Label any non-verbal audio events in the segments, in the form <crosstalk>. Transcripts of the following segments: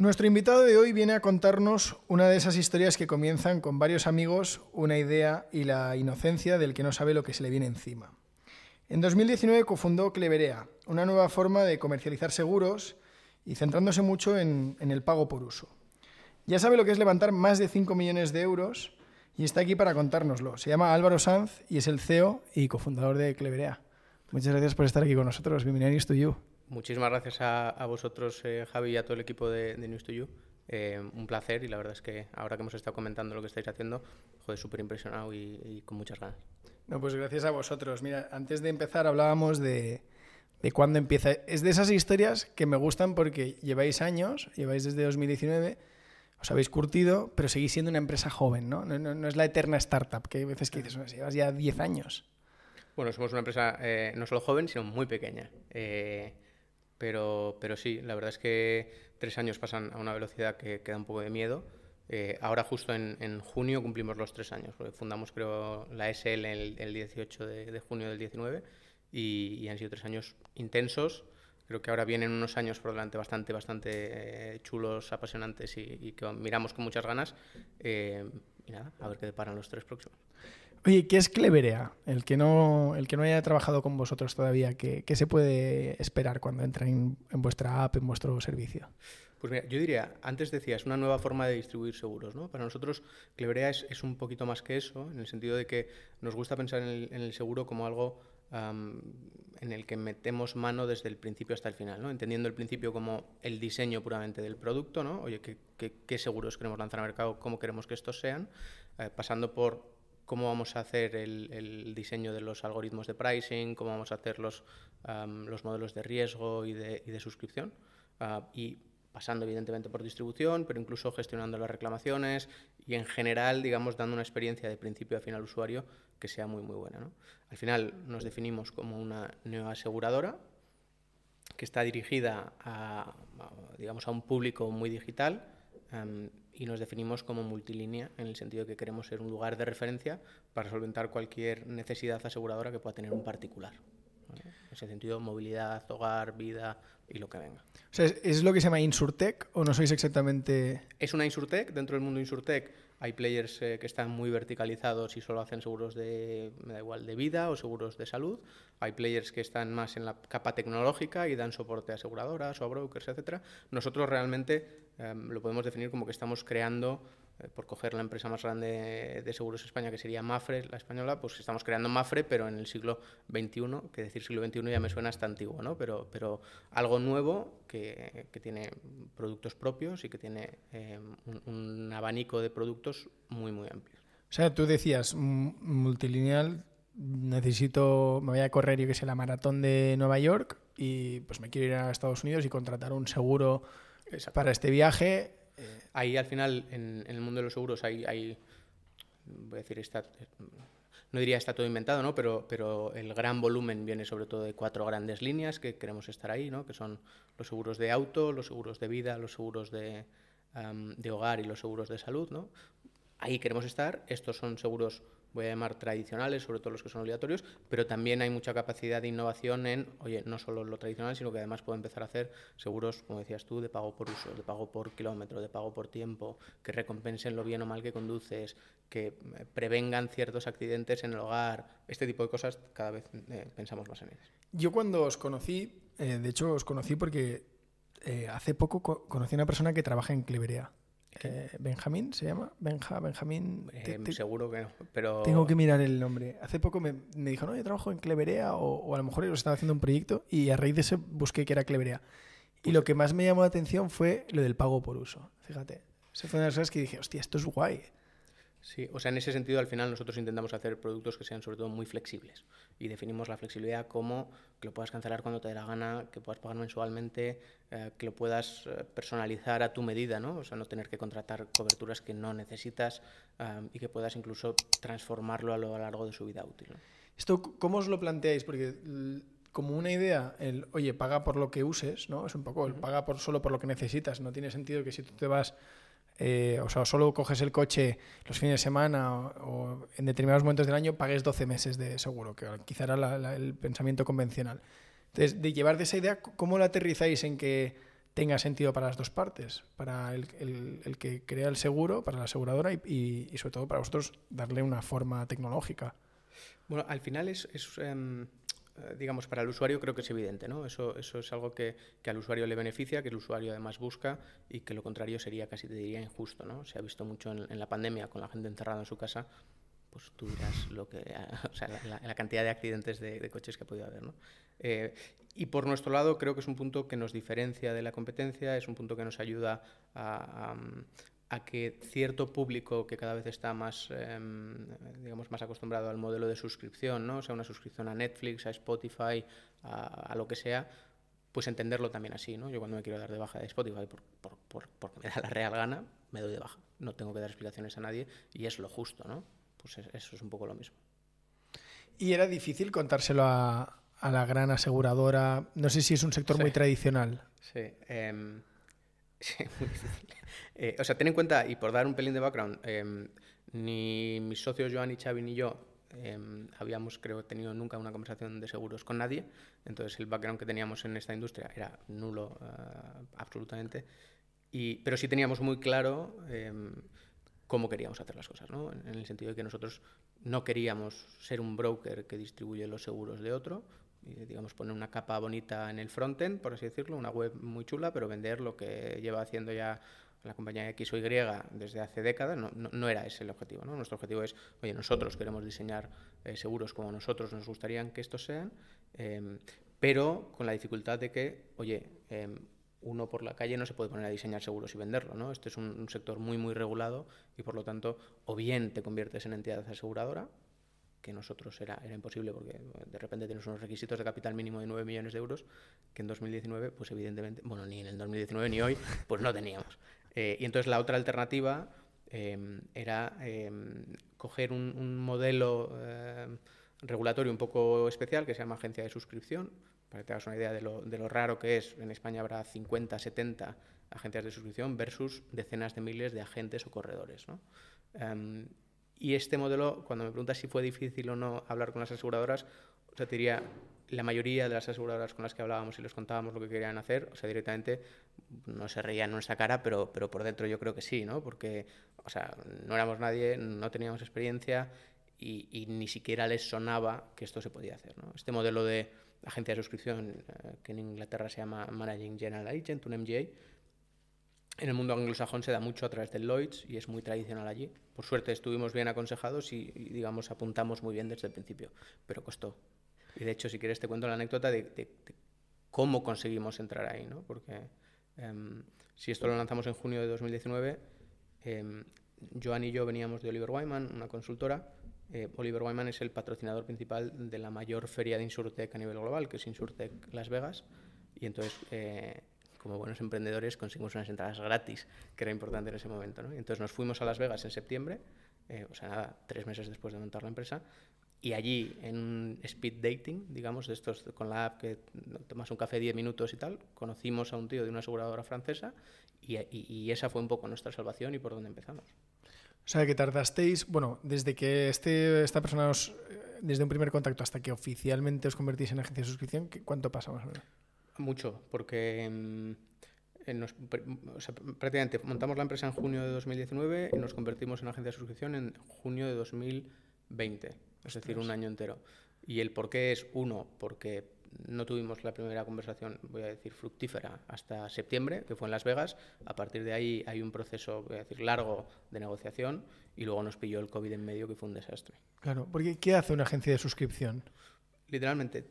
Nuestro invitado de hoy viene a contarnos una de esas historias que comienzan con varios amigos, una idea y la inocencia del que no sabe lo que se le viene encima. En 2019 cofundó Cleverea, una nueva forma de comercializar seguros y centrándose mucho en, el pago por uso. Ya sabe lo que es levantar más de 5 millones de euros y está aquí para contárnoslo. Se llama Álvaro Sanz y es el CEO y cofundador de Cleverea. Muchas gracias por estar aquí con nosotros. Bienvenido to You. Muchísimas gracias a, vosotros, eh, Javi, y a todo el equipo de, News to You. Eh, un placer y la verdad es que ahora que hemos estado comentando lo que estáis haciendo, joder, súper impresionado y, con muchas ganas. No, pues gracias a vosotros. Mira, antes de empezar hablábamos de, de cuándo empieza. Es de esas historias que me gustan porque lleváis años, lleváis desde 2019, os habéis curtido, pero seguís siendo una empresa joven, ¿no? No, es la eterna startup, que hay veces que dices, si llevas ya 10 años. Bueno, somos una empresa eh, no solo joven, sino muy pequeña. Pero, pero sí, la verdad es que tres años pasan a una velocidad que, queda da un poco de miedo. Eh, ahora justo en, junio cumplimos los tres años, fundamos creo la SL el, 18 de, junio del 19 y, han sido tres años intensos. Creo que ahora vienen unos años por delante bastante, bastante eh, chulos, apasionantes y, que miramos con muchas ganas. Eh, y nada, a ver qué deparan los tres próximos. Oye, ¿qué es Cleverea? El que no, el que no haya trabajado con vosotros todavía, ¿qué, se puede esperar cuando entra en, vuestra app, en vuestro servicio? Pues mira, yo diría, antes decías, una nueva forma de distribuir seguros, ¿no? Para nosotros, Cleverea es, un poquito más que eso, en el sentido de que nos gusta pensar en el, seguro como algo en el que metemos mano desde el principio hasta el final, ¿no? entendiendo el principio como el diseño puramente del producto, ¿no? oye, ¿qué, seguros queremos lanzar al mercado, cómo queremos que estos sean, eh, pasando por cómo vamos a hacer el, diseño de los algoritmos de pricing, cómo vamos a hacer los, modelos de riesgo y de, suscripción. Ah, y pasando evidentemente por distribución, pero incluso gestionando las reclamaciones y en general, digamos, dando una experiencia de principio a final al usuario que sea muy, muy buena. ¿no? Al final nos definimos como una nueva aseguradora... que está dirigida a digamos, a un público muy digital, Em, y nos definimos como multilínea en el sentido de que queremos ser un lugar de referencia para solventar cualquier necesidad aseguradora que pueda tener un particular. En ese sentido, movilidad, hogar, vida y lo que venga. ¿es lo que se llama Insurtech o no sois exactamente...? Es una Insurtech, dentro del mundo Insurtech hay players eh, que están muy verticalizados y solo hacen seguros de, da igual, de vida o seguros de salud. Hay players que están más en la capa tecnológica y dan soporte a aseguradoras o a brokers, etc. Nosotros realmente Em, lo podemos definir como que estamos creando, eh, por coger la empresa más grande de seguros de España, que sería Mafre, la española, pues estamos creando Mafre, pero en el siglo XXI, que decir siglo XXI ya me suena hasta antiguo, ¿no? Pero, pero algo nuevo que, tiene productos propios y que tiene em, un, abanico de productos muy, muy amplio. O sea, tú decías multilineal, necesito, me voy a correr, yo que sé, la maratón de Nueva York y pues me quiero ir a Estados Unidos y contratar un seguro para este viaje. Eh, ahí al final, en, el mundo de los seguros, hay, voy a decir, está, no diría está todo inventado, ¿no? pero, pero el gran volumen viene sobre todo de cuatro grandes líneas que queremos estar ahí, ¿no? que son los seguros de auto, los seguros de vida, los seguros de, hogar y los seguros de salud. ¿no? Ahí queremos estar. Estos son seguros voy a llamar tradicionales, sobre todo los que son obligatorios, pero también hay mucha capacidad de innovación en, oye, no solo lo tradicional, sino que además puedo empezar a hacer seguros, como decías tú, de pago por uso, de pago por kilómetro, de pago por tiempo, que recompensen lo bien o mal que conduces, que eh, prevengan ciertos accidentes en el hogar, este tipo de cosas cada vez eh, pensamos más en ellas. Yo cuando os conocí, eh, de hecho os conocí porque hace poco conocí a una persona que trabaja en Cleverea. Benjamín se llama, Benja, Benjamín. Eh, seguro que pero... Tengo que mirar el nombre. Hace poco me, me dijo, no, yo trabajo en Cleverea o, a lo mejor ellos estaba haciendo un proyecto y a raíz de eso busqué que era Cleverea. Y lo que más me llamó la atención fue lo del pago por uso, fíjate. se fue una de las cosas que dije, hostia, esto es guay. Sí, o sea, en ese sentido al final nosotros intentamos hacer productos que sean sobre todo muy flexibles y definimos la flexibilidad como que lo puedas cancelar cuando te dé la gana, que puedas pagar mensualmente, eh, que lo puedas eh, personalizar a tu medida, ¿no? O sea, no tener que contratar coberturas que no necesitas eh, y que puedas incluso transformarlo a lo largo de su vida útil. ¿Esto cómo os lo planteáis? Porque como una idea, el oye, paga por lo que uses, ¿no? Es un poco el paga por solo por lo que necesitas. No tiene sentido que si tú te vas eh, o sea, solo coges el coche los fines de semana o, en determinados momentos del año, pagues 12 meses de seguro, que quizá era el pensamiento convencional. Entonces, de llevar de esa idea, ¿cómo la aterrizáis en que tenga sentido para las dos partes? Para el, que crea el seguro, para la aseguradora y, sobre todo para vosotros darle una forma tecnológica. Bueno, al final es, em, eh, digamos, para el usuario creo que es evidente, ¿no? Eso, es algo que, al usuario le beneficia, que el usuario además busca y que lo contrario sería casi, te diría, injusto, ¿no? Se ha visto mucho en, la pandemia con la gente encerrada en su casa, pues tú dirás lo que, <laughs> o sea, la, cantidad de accidentes de, coches que ha podido haber, eh, y por nuestro lado creo que es un punto que nos diferencia de la competencia, es un punto que nos ayuda a, a que cierto público que cada vez está más, em, digamos, más acostumbrado al modelo de suscripción, ¿no? sea, una suscripción a Netflix, a Spotify, a, lo que sea, pues entenderlo también así. ¿no? Yo cuando me quiero dar de baja de Spotify por, por, porque me da la real gana, me doy de baja. No tengo que dar explicaciones a nadie y es lo justo. ¿no? Pues eso es un poco lo mismo. ¿Y era difícil contárselo a, la gran aseguradora? No sé si es un sector muy tradicional. Sí. Em, Sí, <laughs> muy eh, o sea, ten en cuenta, y por dar un pelín de background, em, ni mis socios Joan y Xavi ni yo em, habíamos, creo, tenido nunca una conversación de seguros con nadie. Entonces, el background que teníamos en esta industria era nulo, eh, absolutamente. Y, pero sí teníamos muy claro em, cómo queríamos hacer las cosas, ¿no? En el sentido de que nosotros no queríamos ser un broker que distribuye los seguros de otro, digamos, poner una capa bonita en el frontend, por así decirlo, una web muy chula, pero vender lo que lleva haciendo ya la compañía X o Y desde hace décadas, no, era ese el objetivo. Nuestro objetivo es, oye, nosotros queremos diseñar eh, seguros como nosotros nos gustarían que estos sean, em, pero con la dificultad de que, oye, em, uno por la calle no se puede poner a diseñar seguros y venderlo, Este es un sector muy, muy regulado y, por lo tanto, o bien te conviertes en entidad aseguradora que nosotros era, era imposible porque de repente tenemos unos requisitos de capital mínimo de 9 millones de euros que en 2019, pues evidentemente, bueno, ni en el 2019 ni hoy, <laughs> pues no teníamos. Eh, y entonces la otra alternativa em, era em, coger un, modelo eh, regulatorio un poco especial que se llama agencia de suscripción, para que te hagas una idea de lo, de lo raro que es. En España habrá 50, 70 agencias de suscripción versus decenas de miles de agentes o corredores. ¿no? Em, y este modelo, cuando me preguntas si fue difícil o no hablar con las aseguradoras, diría, la mayoría de las aseguradoras con las que hablábamos y les contábamos lo que querían hacer, o sea, directamente no se reían en esa cara, pero, pero por dentro yo creo que sí, ¿no? Porque, o sea, no éramos nadie, no teníamos experiencia y, ni siquiera les sonaba que esto se podía hacer, ¿no? Este modelo de agencia de suscripción, eh, que en Inglaterra se llama Managing General Agent, un MGA, en el mundo anglosajón se da mucho a través del Lloyds y es muy tradicional allí. Por suerte estuvimos bien aconsejados y, digamos, apuntamos muy bien desde el principio, pero costó. Y de hecho, si quieres, te cuento la anécdota de, cómo conseguimos entrar ahí, ¿no? Porque em, si esto lo lanzamos en junio de 2019, eh, em, Joan y yo veníamos de Oliver Wyman, una consultora. Eh, Oliver Wyman es el patrocinador principal de la mayor feria de Insurtech a nivel global, que es Insurtech Las Vegas. Y entonces eh, como buenos emprendedores conseguimos unas entradas gratis, que era importante en ese momento. ¿no? Entonces nos fuimos a Las Vegas en septiembre, eh, o sea, nada, tres meses después de montar la empresa, y allí en un speed dating, digamos, de estos con la app que tomas un café 10 minutos y tal, conocimos a un tío de una aseguradora francesa y, esa fue un poco nuestra salvación y por donde empezamos. O sea, que tardasteis, bueno, desde que este, esta persona os, eh, desde un primer contacto hasta que oficialmente os convertís en agencia de suscripción, ¿cuánto pasa más o menos? Mucho, porque em, prácticamente montamos la empresa en junio de 2019 y nos convertimos en agencia de suscripción en junio de 2020, es decir, un año entero. Y el por qué es, uno, porque no tuvimos la primera conversación, voy a decir, fructífera hasta septiembre, que fue en Las Vegas. A partir de ahí hay un proceso, decir, largo de negociación y luego nos pilló el COVID en medio, que fue un desastre. Claro, porque ¿qué hace una agencia de suscripción? Literalmente,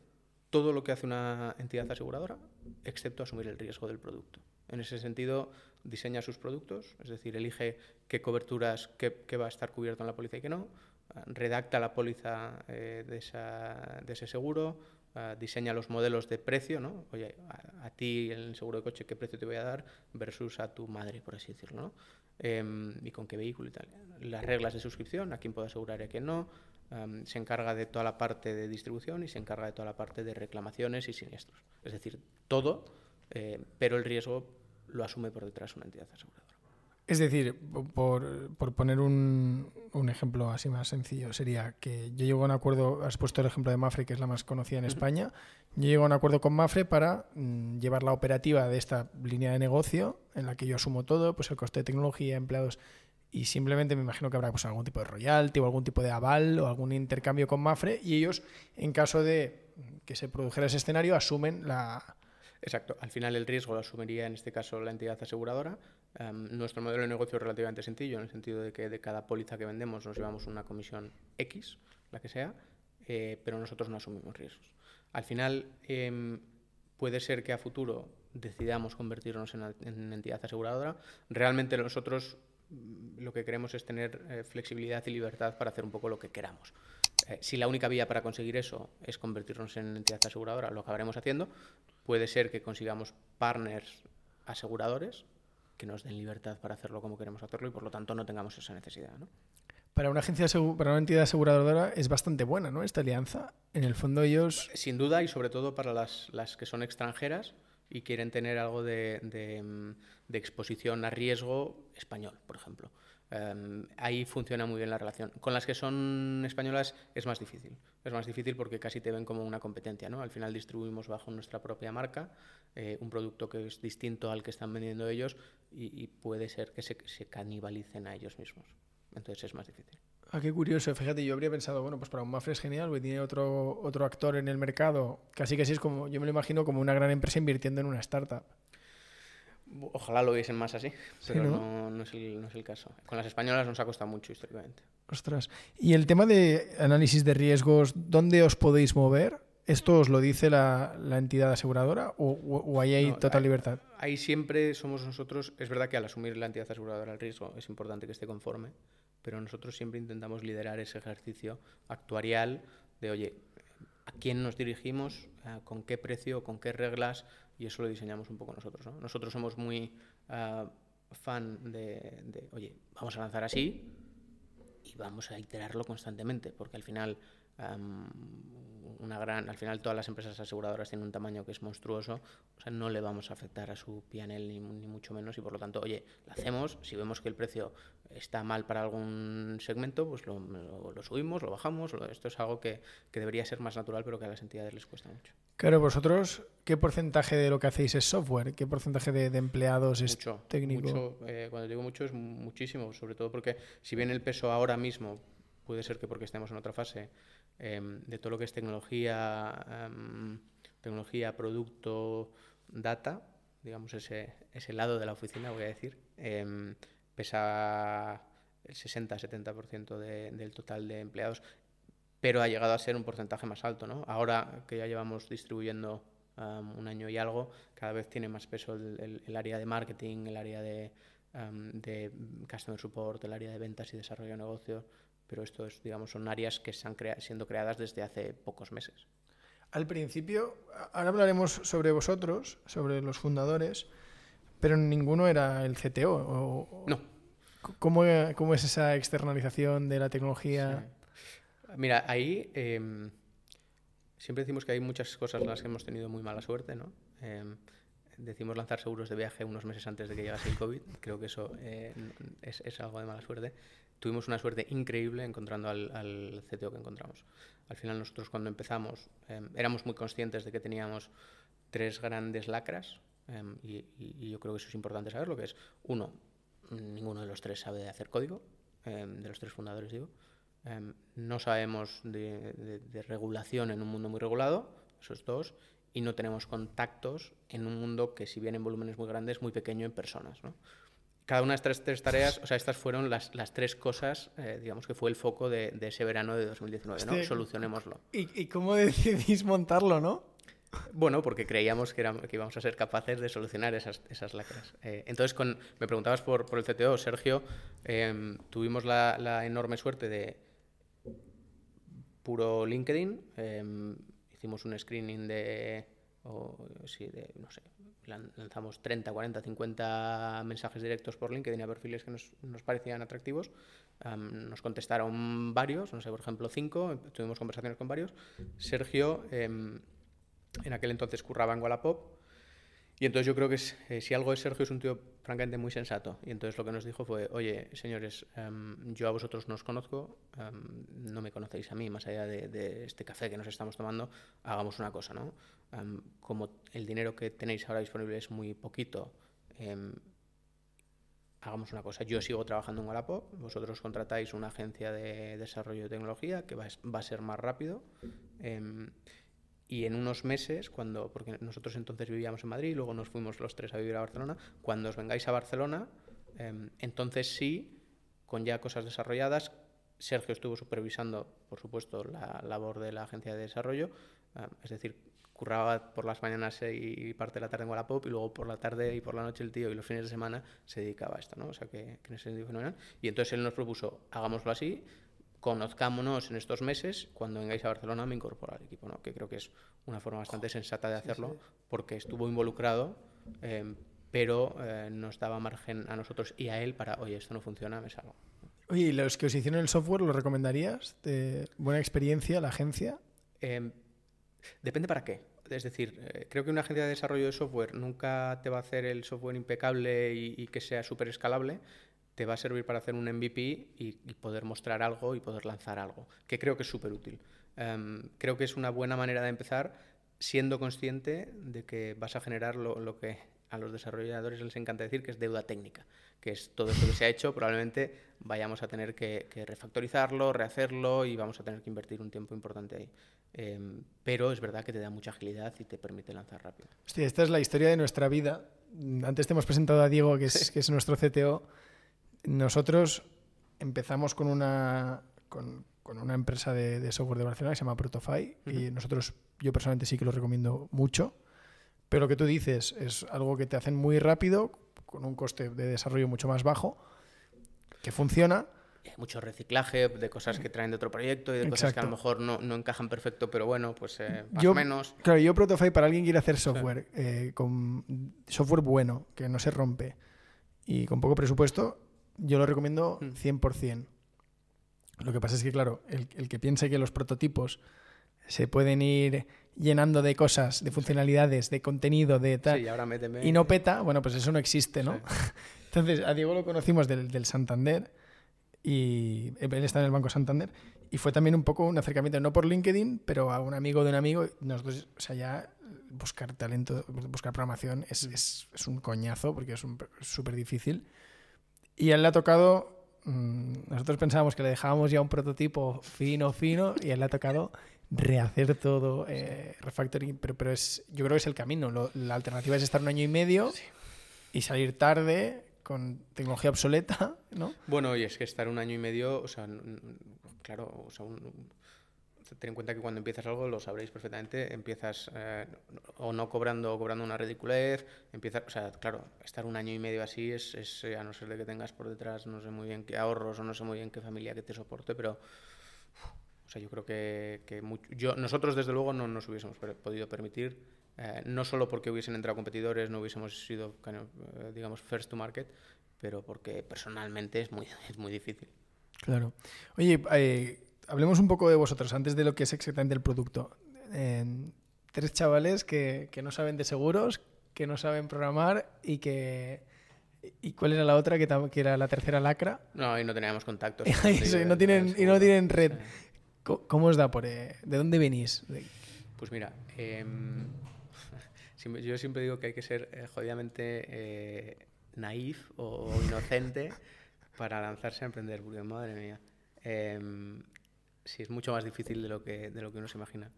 todo lo que hace una entidad aseguradora, excepto asumir el riesgo del producto. En ese sentido, diseña sus productos, es decir, elige qué coberturas, qué, va a estar cubierto en la póliza y qué no, redacta la póliza eh, de, ese seguro, ah, diseña los modelos de precio, ¿no? Oye, a, ti el seguro de coche, ¿qué precio te voy a dar versus a tu madre, por así decirlo, ¿no? Em, y con qué vehículo y tal. Las reglas de suscripción, a quién puedo asegurar y a quién no, se encarga de toda la parte de distribución y se encarga de toda la parte de reclamaciones y siniestros. Es decir, todo, eh, pero el riesgo lo asume por detrás una entidad aseguradora. Es decir, por, poner un, ejemplo así más sencillo, sería que yo llego a un acuerdo, has puesto el ejemplo de Mafre, que es la más conocida en España, yo llego a un acuerdo con Mafre para mm, llevar la operativa de esta línea de negocio en la que yo asumo todo, pues el coste de tecnología, empleados, y simplemente me imagino que habrá pues, algún tipo de royalty o algún tipo de aval o algún intercambio con Mafre y ellos, en caso de que se produjera ese escenario, asumen la... Exacto, al final el riesgo lo asumiría en este caso la entidad aseguradora. Em, nuestro modelo de negocio es relativamente sencillo, en el sentido de que de cada póliza que vendemos nos llevamos una comisión X, la que sea, eh, pero nosotros no asumimos riesgos. Al final, em, puede ser que a futuro decidamos convertirnos en entidad aseguradora. Realmente nosotros Mm, lo que queremos es tener eh, flexibilidad y libertad para hacer un poco lo que queramos. Eh, si la única vía para conseguir eso es convertirnos en entidad aseguradora, lo acabaremos haciendo. Puede ser que consigamos partners aseguradores que nos den libertad para hacerlo como queremos hacerlo y por lo tanto no tengamos esa necesidad. Para una agencia para una entidad aseguradora es bastante buena, Esta alianza. En el fondo ellos. Sin duda, y sobre todo para las que son extranjeras, y quieren tener algo mm, de, exposición a riesgo español, por ejemplo. Em, ahí funciona muy bien la relación. Con las que son españolas es más difícil. Es más difícil porque casi te ven como una competencia. ¿no? Al final distribuimos bajo nuestra propia marca eh, un producto que es distinto al que están vendiendo ellos y, puede ser que se canibalicen a ellos mismos. Entonces es más difícil. Ah, qué curioso. Fíjate, yo habría pensado, bueno, pues para un Mafre es genial, porque tiene otro, otro actor en el mercado. Casi que sí es como, yo me lo imagino como una gran empresa invirtiendo en una startup. Ojalá lo viesen más así, pero ¿no? es el, caso. Con las españolas nos ha costado mucho históricamente. Ostras. Y el tema de análisis de riesgos, ¿dónde os podéis mover? ¿Esto os lo dice la, entidad aseguradora o, ahí hay total libertad? Ahí siempre somos nosotros. Es verdad que al asumir la entidad aseguradora el riesgo es importante que esté conforme pero nosotros siempre intentamos liderar ese ejercicio actuarial de, oye, ¿a quién nos dirigimos? ¿Con qué precio? ¿Con qué reglas? Y eso lo diseñamos un poco nosotros. Nosotros somos muy ah, fan de, oye, vamos a lanzar así y vamos a iterarlo constantemente, porque al final una gran, al final todas las empresas aseguradoras tienen un tamaño que es monstruoso, o sea, no le vamos a afectar a su PNL ni, mucho menos y por lo tanto, oye, lo hacemos, si vemos que el precio está mal para algún segmento, pues lo, subimos, lo bajamos, esto es algo que, debería ser más natural, pero que a las entidades les cuesta mucho. Claro, vosotros, ¿qué porcentaje de lo que hacéis es software? ¿Qué porcentaje de, empleados es técnico? Eh, cuando digo mucho es muchísimo, sobre todo porque si bien el peso ahora mismo puede ser que porque estemos en otra fase em, de todo lo que es tecnología, em, tecnología, producto, data, digamos ese, lado de la oficina, voy a decir, em, pesa el 60-70% ciento del total de empleados, pero ha llegado a ser un porcentaje más alto. ¿no? Ahora que ya llevamos distribuyendo un año y algo, cada vez tiene más peso el, área de marketing, el área de, de customer support, el área de ventas y desarrollo de negocios, pero esto es, digamos, son áreas que están siendo creadas desde hace pocos meses. Al principio, ahora hablaremos sobre vosotros, sobre los fundadores, pero ninguno era el CTO. no. ¿Cómo, ¿Cómo, es esa externalización de la tecnología? Mira, ahí em, siempre decimos que hay muchas cosas en las que hemos tenido muy mala suerte, ¿no? Em, decimos lanzar seguros de viaje unos meses antes de que llegase el COVID. Creo que eso eh, es, algo de mala suerte tuvimos una suerte increíble encontrando al, al CTO que encontramos. Al final nosotros cuando empezamos em, éramos muy conscientes de que teníamos tres grandes lacras em, y, yo creo que eso es importante saber lo que es uno, ninguno de los tres sabe hacer código, em, de los tres fundadores digo. no sabemos de, regulación en un mundo muy regulado, esos dos, y no tenemos contactos en un mundo que si bien en volúmenes muy grandes, muy pequeño en personas. ¿no? cada una de estas tres tareas, o sea, estas fueron las, tres cosas, eh, digamos, que fue el foco de, ese verano de 2019, ¿no? Solucionémoslo. ¿Y, ¿Y, cómo decidís montarlo, no? Bueno, porque creíamos que, que íbamos a ser capaces de solucionar esas, esas lacras. Eh, entonces, con, me preguntabas por, por el CTO, Sergio, em, tuvimos la, enorme suerte de puro LinkedIn, em, hicimos un screening de o si no lanzamos 30, 40, 50 mensajes directos por LinkedIn tenía perfiles que nos, parecían atractivos, nos contestaron varios, no sé, por ejemplo, cinco, tuvimos conversaciones con varios. Sergio, em, en aquel entonces curraba en Wallapop, y entonces yo creo que eh, si algo es Sergio es un tío francamente muy sensato. Y entonces lo que nos dijo fue, oye, señores, em, yo a vosotros no os conozco, em, no me conocéis a mí, más allá de, este café que nos estamos tomando, hagamos una cosa, ¿no? Em, como el dinero que tenéis ahora disponible es muy poquito, hagamos una cosa. Yo sigo trabajando en Galapo, vosotros contratáis una agencia de desarrollo de tecnología que va, a ser más rápido. Y en unos meses, cuando, porque nosotros entonces vivíamos en Madrid, y luego nos fuimos los tres a vivir a Barcelona, cuando os vengáis a Barcelona, em, entonces sí, con ya cosas desarrolladas, Sergio estuvo supervisando, por supuesto, la labor de la agencia de desarrollo, em, es decir, curraba por las mañanas y parte de la tarde en pop y luego por la tarde y por la noche el tío y los fines de semana se dedicaba a esto, ¿no? O sea, que, que en ese sentido Y entonces él nos propuso, hagámoslo así, conozcámonos en estos meses, cuando vengáis a Barcelona me incorporo al equipo, ¿no? que creo que es una forma bastante oh, sensata de hacerlo, porque estuvo involucrado, eh, pero eh, nos daba margen a nosotros y a él para, oye, esto no funciona, me salgo. Oye, ¿y los que os hicieron el software lo recomendarías? ¿Buena experiencia la agencia? Em, depende para qué. Es decir, eh, creo que una agencia de desarrollo de software nunca te va a hacer el software impecable y, y que sea súper escalable, te va a servir para hacer un MVP y, poder mostrar algo y poder lanzar algo, que creo que es súper útil. Em, creo que es una buena manera de empezar siendo consciente de que vas a generar lo, que a los desarrolladores les encanta decir que es deuda técnica, que es todo esto que se ha hecho, probablemente vayamos a tener que, refactorizarlo, rehacerlo y vamos a tener que invertir un tiempo importante ahí. Em, pero es verdad que te da mucha agilidad y te permite lanzar rápido. Hostia, esta es la historia de nuestra vida. Antes te hemos presentado a Diego, que es, que es nuestro CTO. Nosotros empezamos con una, con, una empresa de, software de Barcelona que se llama Protofy y nosotros, yo personalmente sí que lo recomiendo mucho, pero lo que tú dices es algo que te hacen muy rápido, con un coste de desarrollo mucho más bajo, que funciona mucho reciclaje de cosas que traen de otro proyecto y de cosas que a lo mejor no, encajan perfecto, pero bueno, pues eh, más o menos. Claro, yo Protofy para alguien que quiere hacer software, eh, con software bueno, que no se rompe y con poco presupuesto, yo lo recomiendo 100%. Mm. Lo que pasa es que, claro, el, que piense que los prototipos se pueden ir llenando de cosas, de funcionalidades, de contenido, de tal, y no peta, bueno, pues eso no existe, ¿no? <laughs> Entonces, a Diego lo conocimos del, Santander, y eh, él está en el Banco Santander, y fue también un poco un acercamiento, no por LinkedIn, pero a un amigo de un amigo, nosotros, o sea, ya buscar talento, buscar programación es, mm. es un coñazo, porque es súper difícil y él le ha tocado, mm, nosotros pensábamos que le dejábamos ya un prototipo fino, fino, y él le ha tocado rehacer todo, eh, refactoring, pero, es, yo creo que es el camino. la alternativa es estar un año y medio y salir tarde con tecnología obsoleta, ¿no? Bueno, y es que estar un año y medio, o sea, claro, o sea, un, ten en cuenta que cuando empiezas algo, lo sabréis perfectamente, empiezas eh, o no cobrando o cobrando una ridiculez, Empieza, o sea, claro, estar un año y medio así es, es, eh, a no ser de que tengas por detrás no sé muy bien qué ahorros o no sé muy bien qué familia que te soporte, pero... O sea, yo creo que, yo, nosotros desde luego no nos hubiésemos podido permitir, eh, no solo porque hubiesen entrado competidores, no hubiésemos sido, digamos, first to market, pero porque personalmente es muy, <laughs> es muy difícil. Claro. Oye, hablemos un poco de vosotros, antes de lo que es exactamente el producto. Eh, tres chavales que, no saben de seguros, que no saben programar y que ¿Y cuál era la otra que, era la tercera lacra? No, y no teníamos contactos. <laughs> y, no tienen, y no tienen red. ¿Cómo, os da por...? Eh, ¿De dónde venís? Pues mira, em, <laughs> yo siempre digo que hay que ser eh, jodidamente eh, naif o inocente para lanzarse a emprender, porque madre mía. Em, sí, es mucho más difícil de lo que, de lo que uno se imagina.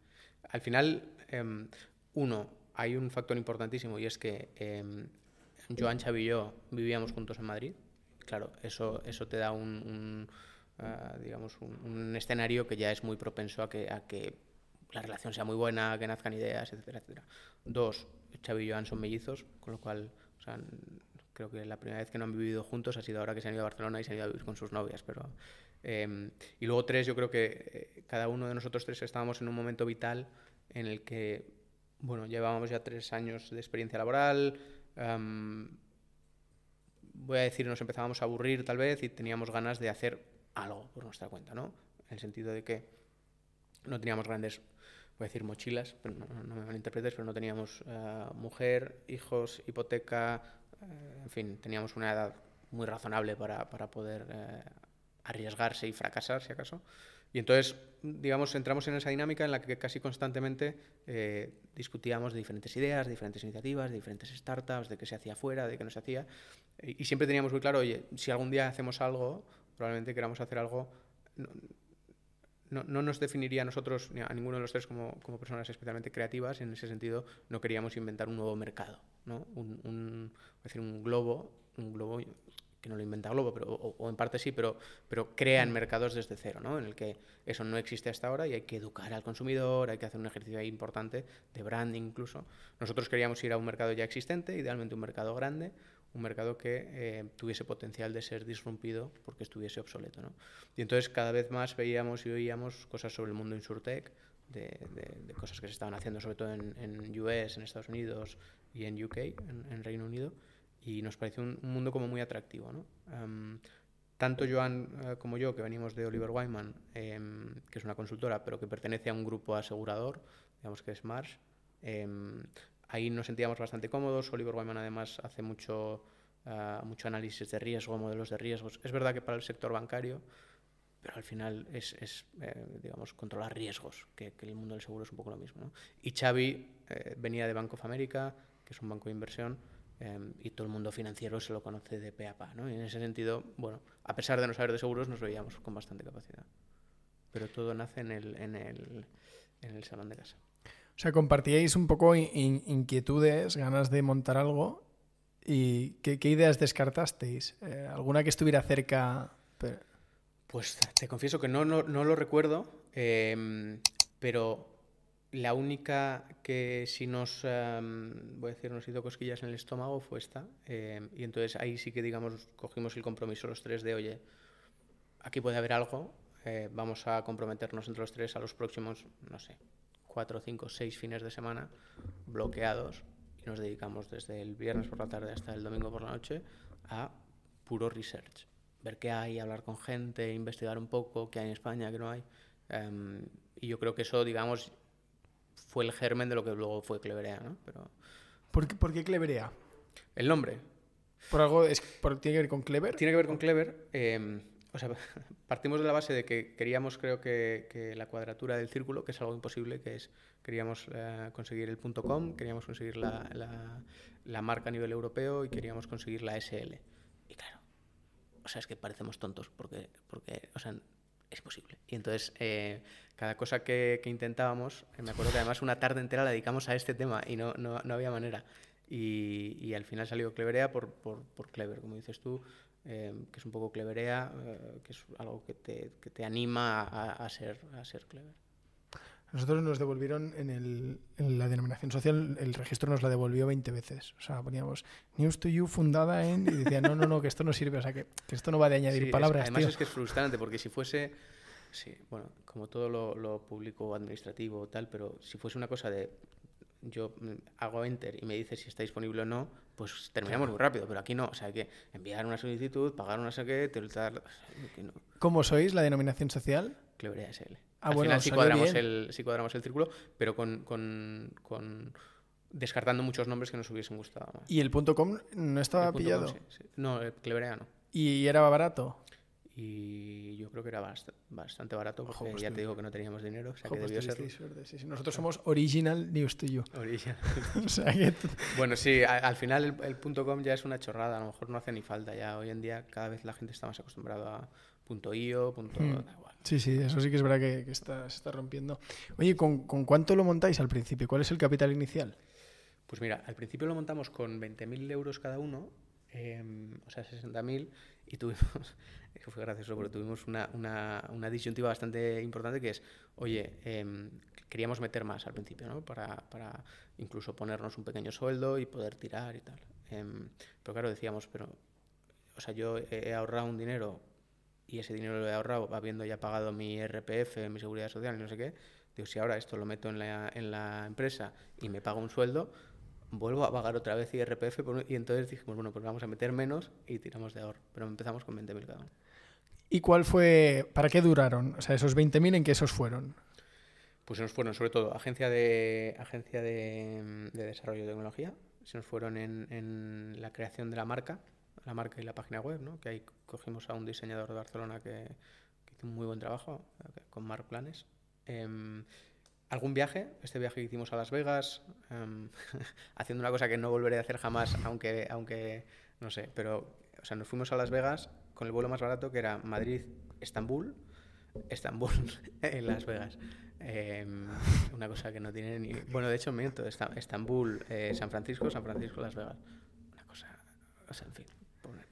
Al final, em, uno, hay un factor importantísimo y es que em, Joan Xavi y yo vivíamos juntos en Madrid. Claro, eso, eso te da un, ah, digamos, un, escenario que ya es muy propenso a que, a que la relación sea muy buena, que nazcan ideas, etcétera, etcétera. Dos, Xavi y Joan son mellizos, con lo cual, creo que la primera vez que no han vivido juntos ha sido ahora que se han ido a Barcelona y se han ido a vivir con sus novias, pero Em, y luego tres, yo creo que eh, cada uno de nosotros tres estábamos en un momento vital en el que, bueno, llevábamos ya tres años de experiencia laboral, em, voy a decir, nos empezábamos a aburrir tal vez y teníamos ganas de hacer algo por nuestra cuenta, ¿no? En el sentido de que no teníamos grandes voy a decir mochilas, pero no, me malinterpretes, pero no teníamos eh, mujer, hijos, hipoteca, eh, en fin, teníamos una edad muy razonable para, para poder arriesgarse y fracasar, si acaso. Y entonces, digamos, entramos en esa dinámica en la que casi constantemente eh, discutíamos de diferentes ideas, de diferentes iniciativas, de diferentes startups, de qué se hacía fuera, de qué no se hacía. Y, siempre teníamos muy claro, oye, si algún día hacemos algo, probablemente queramos hacer algo, no, no, nos definiría a nosotros, ni a ninguno de los tres, como, como, personas especialmente creativas. en ese sentido, no queríamos inventar un nuevo mercado, ¿no? un, un, decir, un globo un globo que no lo inventa Globo, pero, o, en parte sí, pero, pero crean mm. mercados desde cero, ¿no? En el que eso no existe hasta ahora y hay que educar al consumidor, hay que hacer un ejercicio ahí importante de branding incluso. Nosotros queríamos ir a un mercado ya existente, idealmente un mercado grande, un mercado que eh, tuviese potencial de ser disrumpido porque estuviese obsoleto, ¿no? Y entonces cada vez más veíamos y oíamos cosas sobre el mundo insurtech, de, cosas que se estaban haciendo sobre todo en, US, en Estados Unidos y en UK, en Reino Unido, y nos parece un, mundo como muy atractivo. Em, tanto Joan eh, como yo, que venimos de Oliver Wyman, em, que es una consultora, pero que pertenece a un grupo asegurador, digamos que es Marsh, em, ahí nos sentíamos bastante cómodos. Oliver Wyman además hace mucho, eh, mucho análisis de riesgo, modelos de riesgos. Es verdad que para el sector bancario, pero al final es, eh, digamos, controlar riesgos, que, el mundo del seguro es un poco lo mismo. Y Xavi venía de Bank of America, que es un banco de inversión, Em, y todo el mundo financiero se lo conoce de pe a pa. ¿no? Y en ese sentido, bueno, a pesar de no saber de seguros, nos veíamos con bastante capacidad. Pero todo nace en el, en el, en el salón de casa. O sea, compartíais un poco inquietudes, ganas de montar algo. ¿Y qué, ideas descartasteis? Eh, ¿Alguna que estuviera cerca? Pues te confieso que no, no, no lo recuerdo, em, pero la única que si nos, em, voy a decir, nos hizo cosquillas en el estómago fue esta. Em, y entonces ahí sí que, digamos, cogimos el compromiso los tres de, oye, aquí puede haber algo, eh, vamos a comprometernos entre los tres a los próximos, no sé, cuatro, cinco, seis fines de semana bloqueados. Y nos dedicamos desde el viernes por la tarde hasta el domingo por la noche a puro research. Ver qué hay, hablar con gente, investigar un poco, qué hay en España, qué no hay. Em, y yo creo que eso, digamos, fue el germen de lo que luego fue Cleverea, ¿no? Pero... ¿Por, qué, ¿Por Cleverea? El nombre. ¿Por algo es, ¿Tiene que ver con Clever? Tiene que ver con Clever. Em, o sea, <laughs> partimos de la base de que queríamos, creo que, la cuadratura del círculo, que es algo imposible, que es queríamos eh, conseguir el .com, queríamos conseguir la, marca a nivel europeo y queríamos conseguir la SL. Y claro, o sea, es que parecemos tontos porque, porque es posible. Y entonces, eh, cada cosa que, intentábamos, eh, me acuerdo que además una tarde entera la dedicamos a este tema y no, había manera. Y, al final salió Cleverea por, por, Clever, como dices tú, eh, que es un poco Cleverea, que es algo que te, anima a, a, ser, a ser Clever nosotros nos devolvieron en, la denominación social, el registro nos la devolvió 20 veces. O sea, poníamos News to You fundada en. Y decían, no, no, no, que esto no sirve, o sea, que, esto no va de añadir palabras. además, es que es frustrante, porque si fuese. Sí, bueno, como todo lo, público administrativo o tal, pero si fuese una cosa de yo hago enter y me dice si está disponible o no, pues terminamos muy rápido, pero aquí no, o sea, hay que enviar una solicitud, pagar una saqueta, tal, ¿Cómo sois la denominación social? Clever SL. Ah, al final sí cuadramos, el, sí cuadramos, el, círculo, pero con, con, con, descartando muchos nombres que nos hubiesen gustado ¿Y el .com no estaba pillado? No, el Cleverea no. ¿Y era barato? y yo creo que era bastante barato porque pues ya te digo que no teníamos dinero, pues Nosotros somos original news to you. Original. <laughs> Bueno, sí, al, final el, .com ya es una chorrada, a lo mejor no hace ni falta ya. Hoy en día cada vez la gente está más acostumbrada a punto .io, punto... Hmm. igual. Sí, sí, eso sí que es verdad que, se está rompiendo. Oye, ¿con, ¿con, cuánto lo montáis al principio? ¿Cuál es el capital inicial? Pues mira, al principio lo montamos con 20.000 euros cada uno, em, o sea, 60.000, y tuvimos, que <laughs> fue gracioso, porque tuvimos una, disyuntiva bastante importante que es, oye, em, queríamos meter más al principio, ¿no? Para, incluso ponernos un pequeño sueldo y poder tirar y tal. Em, pero claro, decíamos, pero, o sea, yo he ahorrado un dinero y ese dinero lo he ahorrado habiendo ya pagado mi RPF, mi seguridad social, no sé qué, digo, si ahora esto lo meto en la, en la empresa y me pago un sueldo, vuelvo a pagar otra vez IRPF y entonces dijimos, bueno, pues vamos a meter menos y tiramos de ahorro, pero empezamos con 20.000 cada uno. ¿Y cuál fue, para qué duraron? O sea, esos 20.000, ¿en qué esos fueron? Pues se nos fueron sobre todo agencia de, agencia de, desarrollo de tecnología, se nos fueron en, la creación de la marca, la marca y la página web, ¿no? que hay cogimos a un diseñador de Barcelona que, hizo un muy buen trabajo con Marc Planes. Em, algún viaje, este viaje que hicimos a Las Vegas, em, <laughs> haciendo una cosa que no volveré a hacer jamás, aunque, aunque no sé, pero o sea, nos fuimos a Las Vegas con el vuelo más barato que era Madrid-Estambul, Estambul <laughs> en Las Vegas. Em, una cosa que no tiene ni... Bueno, de hecho, miento, Estambul, eh, San Francisco, San Francisco, Las Vegas. Una cosa, o sea, en fin,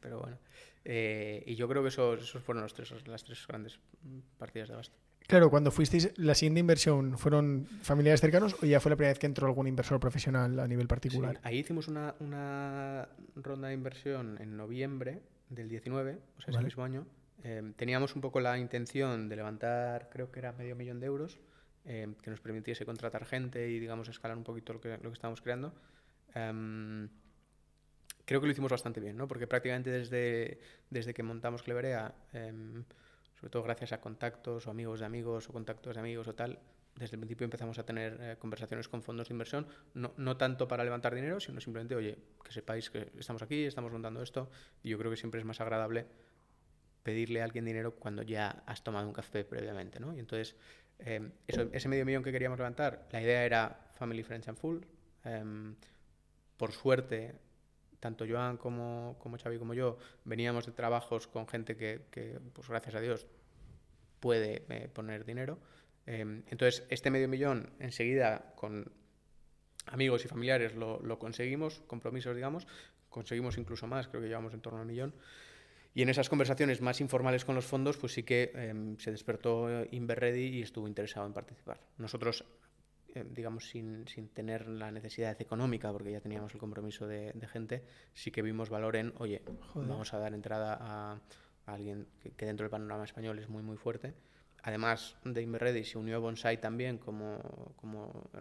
pero bueno. Eh, y yo creo que esos, esos fueron los tres, las tres grandes mm, partidas de gasto. Claro, cuando fuisteis, ¿la siguiente inversión fueron familiares cercanos o ya fue la primera vez que entró algún inversor profesional a nivel particular? Sí, ahí hicimos una, una, ronda de inversión en noviembre del 19, o sea, vale. ese mismo año. Em, teníamos un poco la intención de levantar, creo que era medio millón de euros, em, que nos permitiese contratar gente y, digamos, escalar un poquito lo que, lo que estábamos creando. Em, creo que lo hicimos bastante bien, ¿no? Porque prácticamente desde, desde que montamos Cleverea, em, sobre todo gracias a contactos o amigos de amigos o contactos de amigos o tal, desde el principio empezamos a tener eh, conversaciones con fondos de inversión, no, tanto para levantar dinero, sino simplemente, oye, que sepáis que estamos aquí, estamos montando esto, y yo creo que siempre es más agradable pedirle a alguien dinero cuando ya has tomado un café previamente, ¿no? Y entonces, em, ese medio millón que queríamos levantar, la idea era Family, Friends and Full. Em, por suerte, tanto Joan como, como Xavi como yo veníamos de trabajos con gente que, pues gracias a Dios, puede eh, poner dinero. Em, entonces, este medio millón enseguida con amigos y familiares lo, conseguimos, compromisos, digamos, conseguimos incluso más, creo que llevamos en torno a un millón. Y en esas conversaciones más informales con los fondos, pues sí que em, se despertó Inverready y estuvo interesado en participar. Nosotros eh, digamos, sin, sin, tener la necesidad económica, porque ya teníamos el compromiso de, gente, sí que vimos valor en, oye, vamos a dar entrada a, alguien que, dentro del panorama español es muy, muy fuerte. Además de Inverready se unió a Bonsai también como,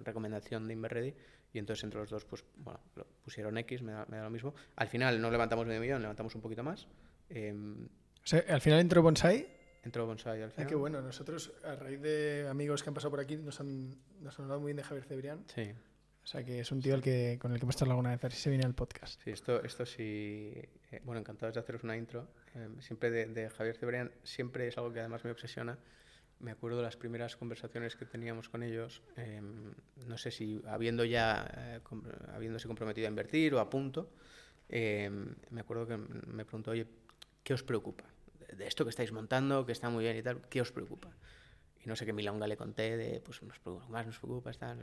recomendación de Inverready y entonces entre los dos pues, bueno, pusieron X, me da, lo mismo. Al final no levantamos medio millón, levantamos un poquito más. Em, al final entró Bonsai entró Bonsai al ah, final. bueno, nosotros, a raíz de amigos que han pasado por aquí, nos han, hablado muy bien de Javier Cebrián. Sí. O sea, que es un tío el que, con el que hemos estado alguna vez, a si se viene al podcast. Sí, esto, esto sí. Eh, bueno, encantados de haceros una intro. Eh, siempre de, Javier Cebrián, siempre es algo que además me obsesiona. Me acuerdo de las primeras conversaciones que teníamos con ellos, em, no sé si habiendo ya, eh, habiéndose comprometido a invertir o a punto, em, me acuerdo que me preguntó, oye, ¿qué os preocupa? de esto que estáis montando, que está muy bien y tal, ¿qué os preocupa? Y no sé qué milonga le conté de, pues nos preocupa más, nos preocupa, está,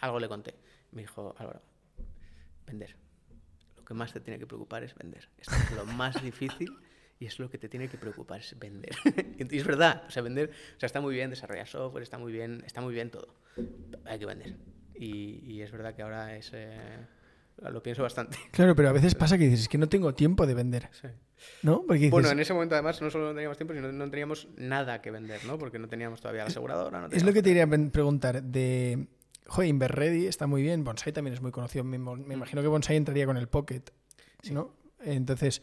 algo le conté. Me dijo, Álvaro, vender. Lo que más te tiene que preocupar es vender. Esto es lo más difícil y es lo que te tiene que preocupar, es vender. <laughs> y es verdad, o sea, vender, o sea, está muy bien desarrollar software, está muy bien, está muy bien todo. Hay que vender. Y, y es verdad que ahora es... Eh, Ah, lo pienso bastante. <laughs> Claro, pero a veces pasa que dices, es que no tengo tiempo de vender. Sí. ¿No? Porque Bueno, en ese momento además no solo no teníamos tiempo, sino no teníamos nada que vender, ¿no? Porque no teníamos todavía la aseguradora. es lo que te quería preguntar. De, joder, Inverready está muy bien, Bonsai también es muy conocido. Me, mm. imagino que Bonsai entraría con el Pocket, ¿no? Entonces,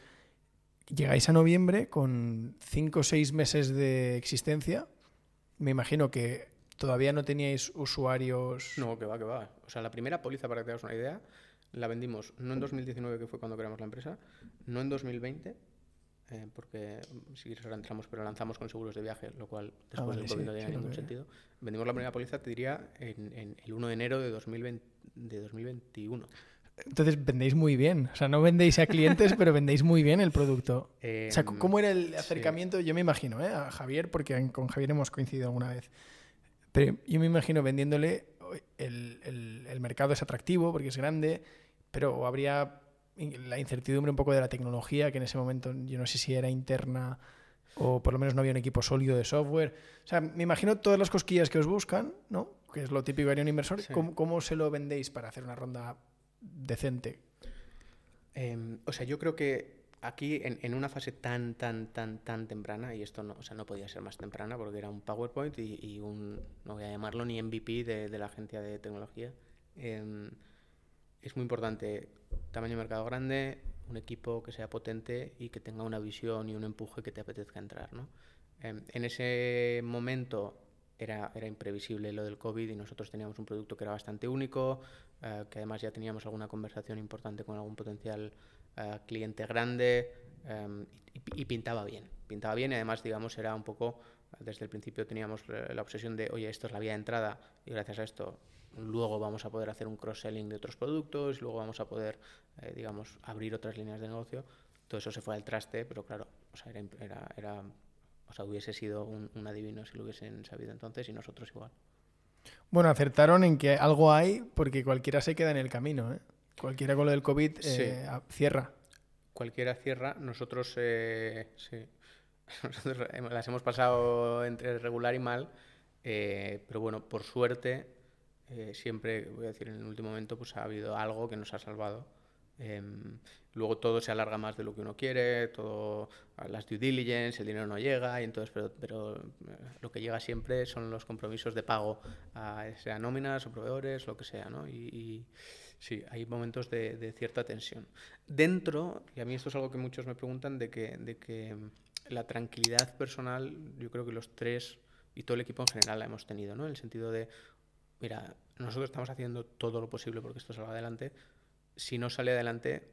llegáis a noviembre con 5 o 6 meses de existencia. Me imagino que todavía no teníais usuarios... No, que va, que va. O sea, la primera póliza, para que te hagas una idea la vendimos no en 2019, que fue cuando creamos la empresa, no en 2020, eh, porque si quieres ahora entramos, pero lanzamos con seguros de viaje, lo cual ah, después del COVID no tiene ningún sentido. Vendimos la primera póliza, te diría, en, el 1 de enero de, 2020, de 2021. Entonces vendéis muy bien, o sea, no vendéis a clientes, <laughs> pero vendéis muy bien el producto. o sea, em, ¿cómo era el acercamiento? Yo me imagino, ¿eh? A Javier, porque con Javier hemos coincidido alguna vez. Pero yo me imagino vendiéndole el, mercado es atractivo porque es grande, pero habría la incertidumbre un poco de la tecnología, que en ese momento yo no sé si era interna o por lo menos no había un equipo sólido de software. O sea, me imagino todas las cosquillas que os buscan, ¿no? Que es lo típico de un inversor. ¿Cómo, se lo vendéis para hacer una ronda decente? Em, o sea, yo creo que aquí en, una fase tan, tan, tan, tan temprana, y esto no, o sea, no podía ser más temprana porque era un PowerPoint y, un, no voy a llamarlo ni MVP de, de la agencia de tecnología, em, es muy importante tamaño de mercado grande, un equipo que sea potente y que tenga una visión y un empuje que te apetezca entrar. ¿no? Em, en ese momento era, era, imprevisible lo del COVID y nosotros teníamos un producto que era bastante único, eh, que además ya teníamos alguna conversación importante con algún potencial eh, cliente grande em, y, pintaba bien. Pintaba bien y además, digamos, era un poco, desde el principio teníamos la obsesión de, oye, esto es la vía de entrada y gracias a esto luego vamos a poder hacer un cross-selling de otros productos, luego vamos a poder, eh, digamos, abrir otras líneas de negocio. Todo eso se fue al traste, pero claro, o sea, era, hubiese sido un, un, adivino si lo hubiesen sabido entonces y nosotros igual. Bueno, acertaron en que algo hay porque cualquiera se queda en el camino, ¿eh? Cualquiera con lo del COVID eh, cierra. Cualquiera cierra. Nosotros, eh, <laughs> eh, las hemos pasado entre regular y mal, pero bueno, por suerte, siempre, voy a decir, en el último momento pues ha habido algo que nos ha salvado Em, luego todo se alarga más de lo que uno quiere, todo las due diligence, el dinero no llega, y entonces, pero, pero eh, lo que llega siempre son los compromisos de pago, a, sea nóminas o proveedores, lo que sea, ¿no? Y, sí, hay momentos de, cierta tensión. Dentro, y a mí esto es algo que muchos me preguntan, de que, de que mm, la tranquilidad personal, yo creo que los tres y todo el equipo en general la hemos tenido, ¿no? En el sentido de, mira, nosotros estamos haciendo todo lo posible porque esto salga adelante, si no sale adelante,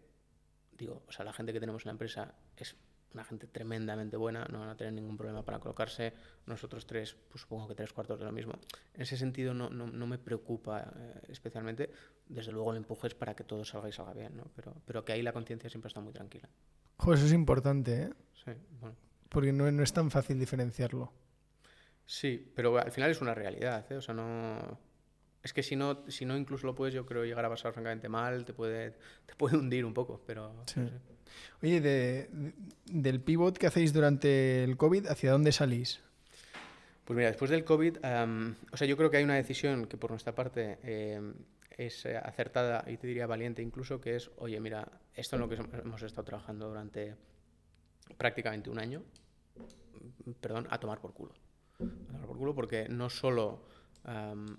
digo, o sea, la gente que tenemos en la empresa es una gente tremendamente buena, no van a tener ningún problema para colocarse. Nosotros tres, pues supongo que tres cuartos de lo mismo. En ese sentido no, me preocupa eh, especialmente. Desde luego el empuje es para que todo salga y salga bien, ¿no? Pero, pero que ahí la conciencia siempre está muy tranquila. Joder, eso es importante, ¿eh? Sí, bueno. Porque no, no es tan fácil diferenciarlo. Sí, pero al final es una realidad, ¿eh? O sea, no es que si no, si no incluso lo puedes, yo creo, llegar a pasar francamente mal, te puede, te puede hundir un poco, pero... Oye, del pivot que hacéis durante el COVID, ¿hacia dónde salís? Pues mira, después del COVID, o sea, yo creo que hay una decisión que por nuestra parte em, es acertada y te diría valiente incluso, que es, oye, mira, esto es lo que hemos estado trabajando durante prácticamente un año, perdón, a tomar por culo. A tomar por culo porque no solo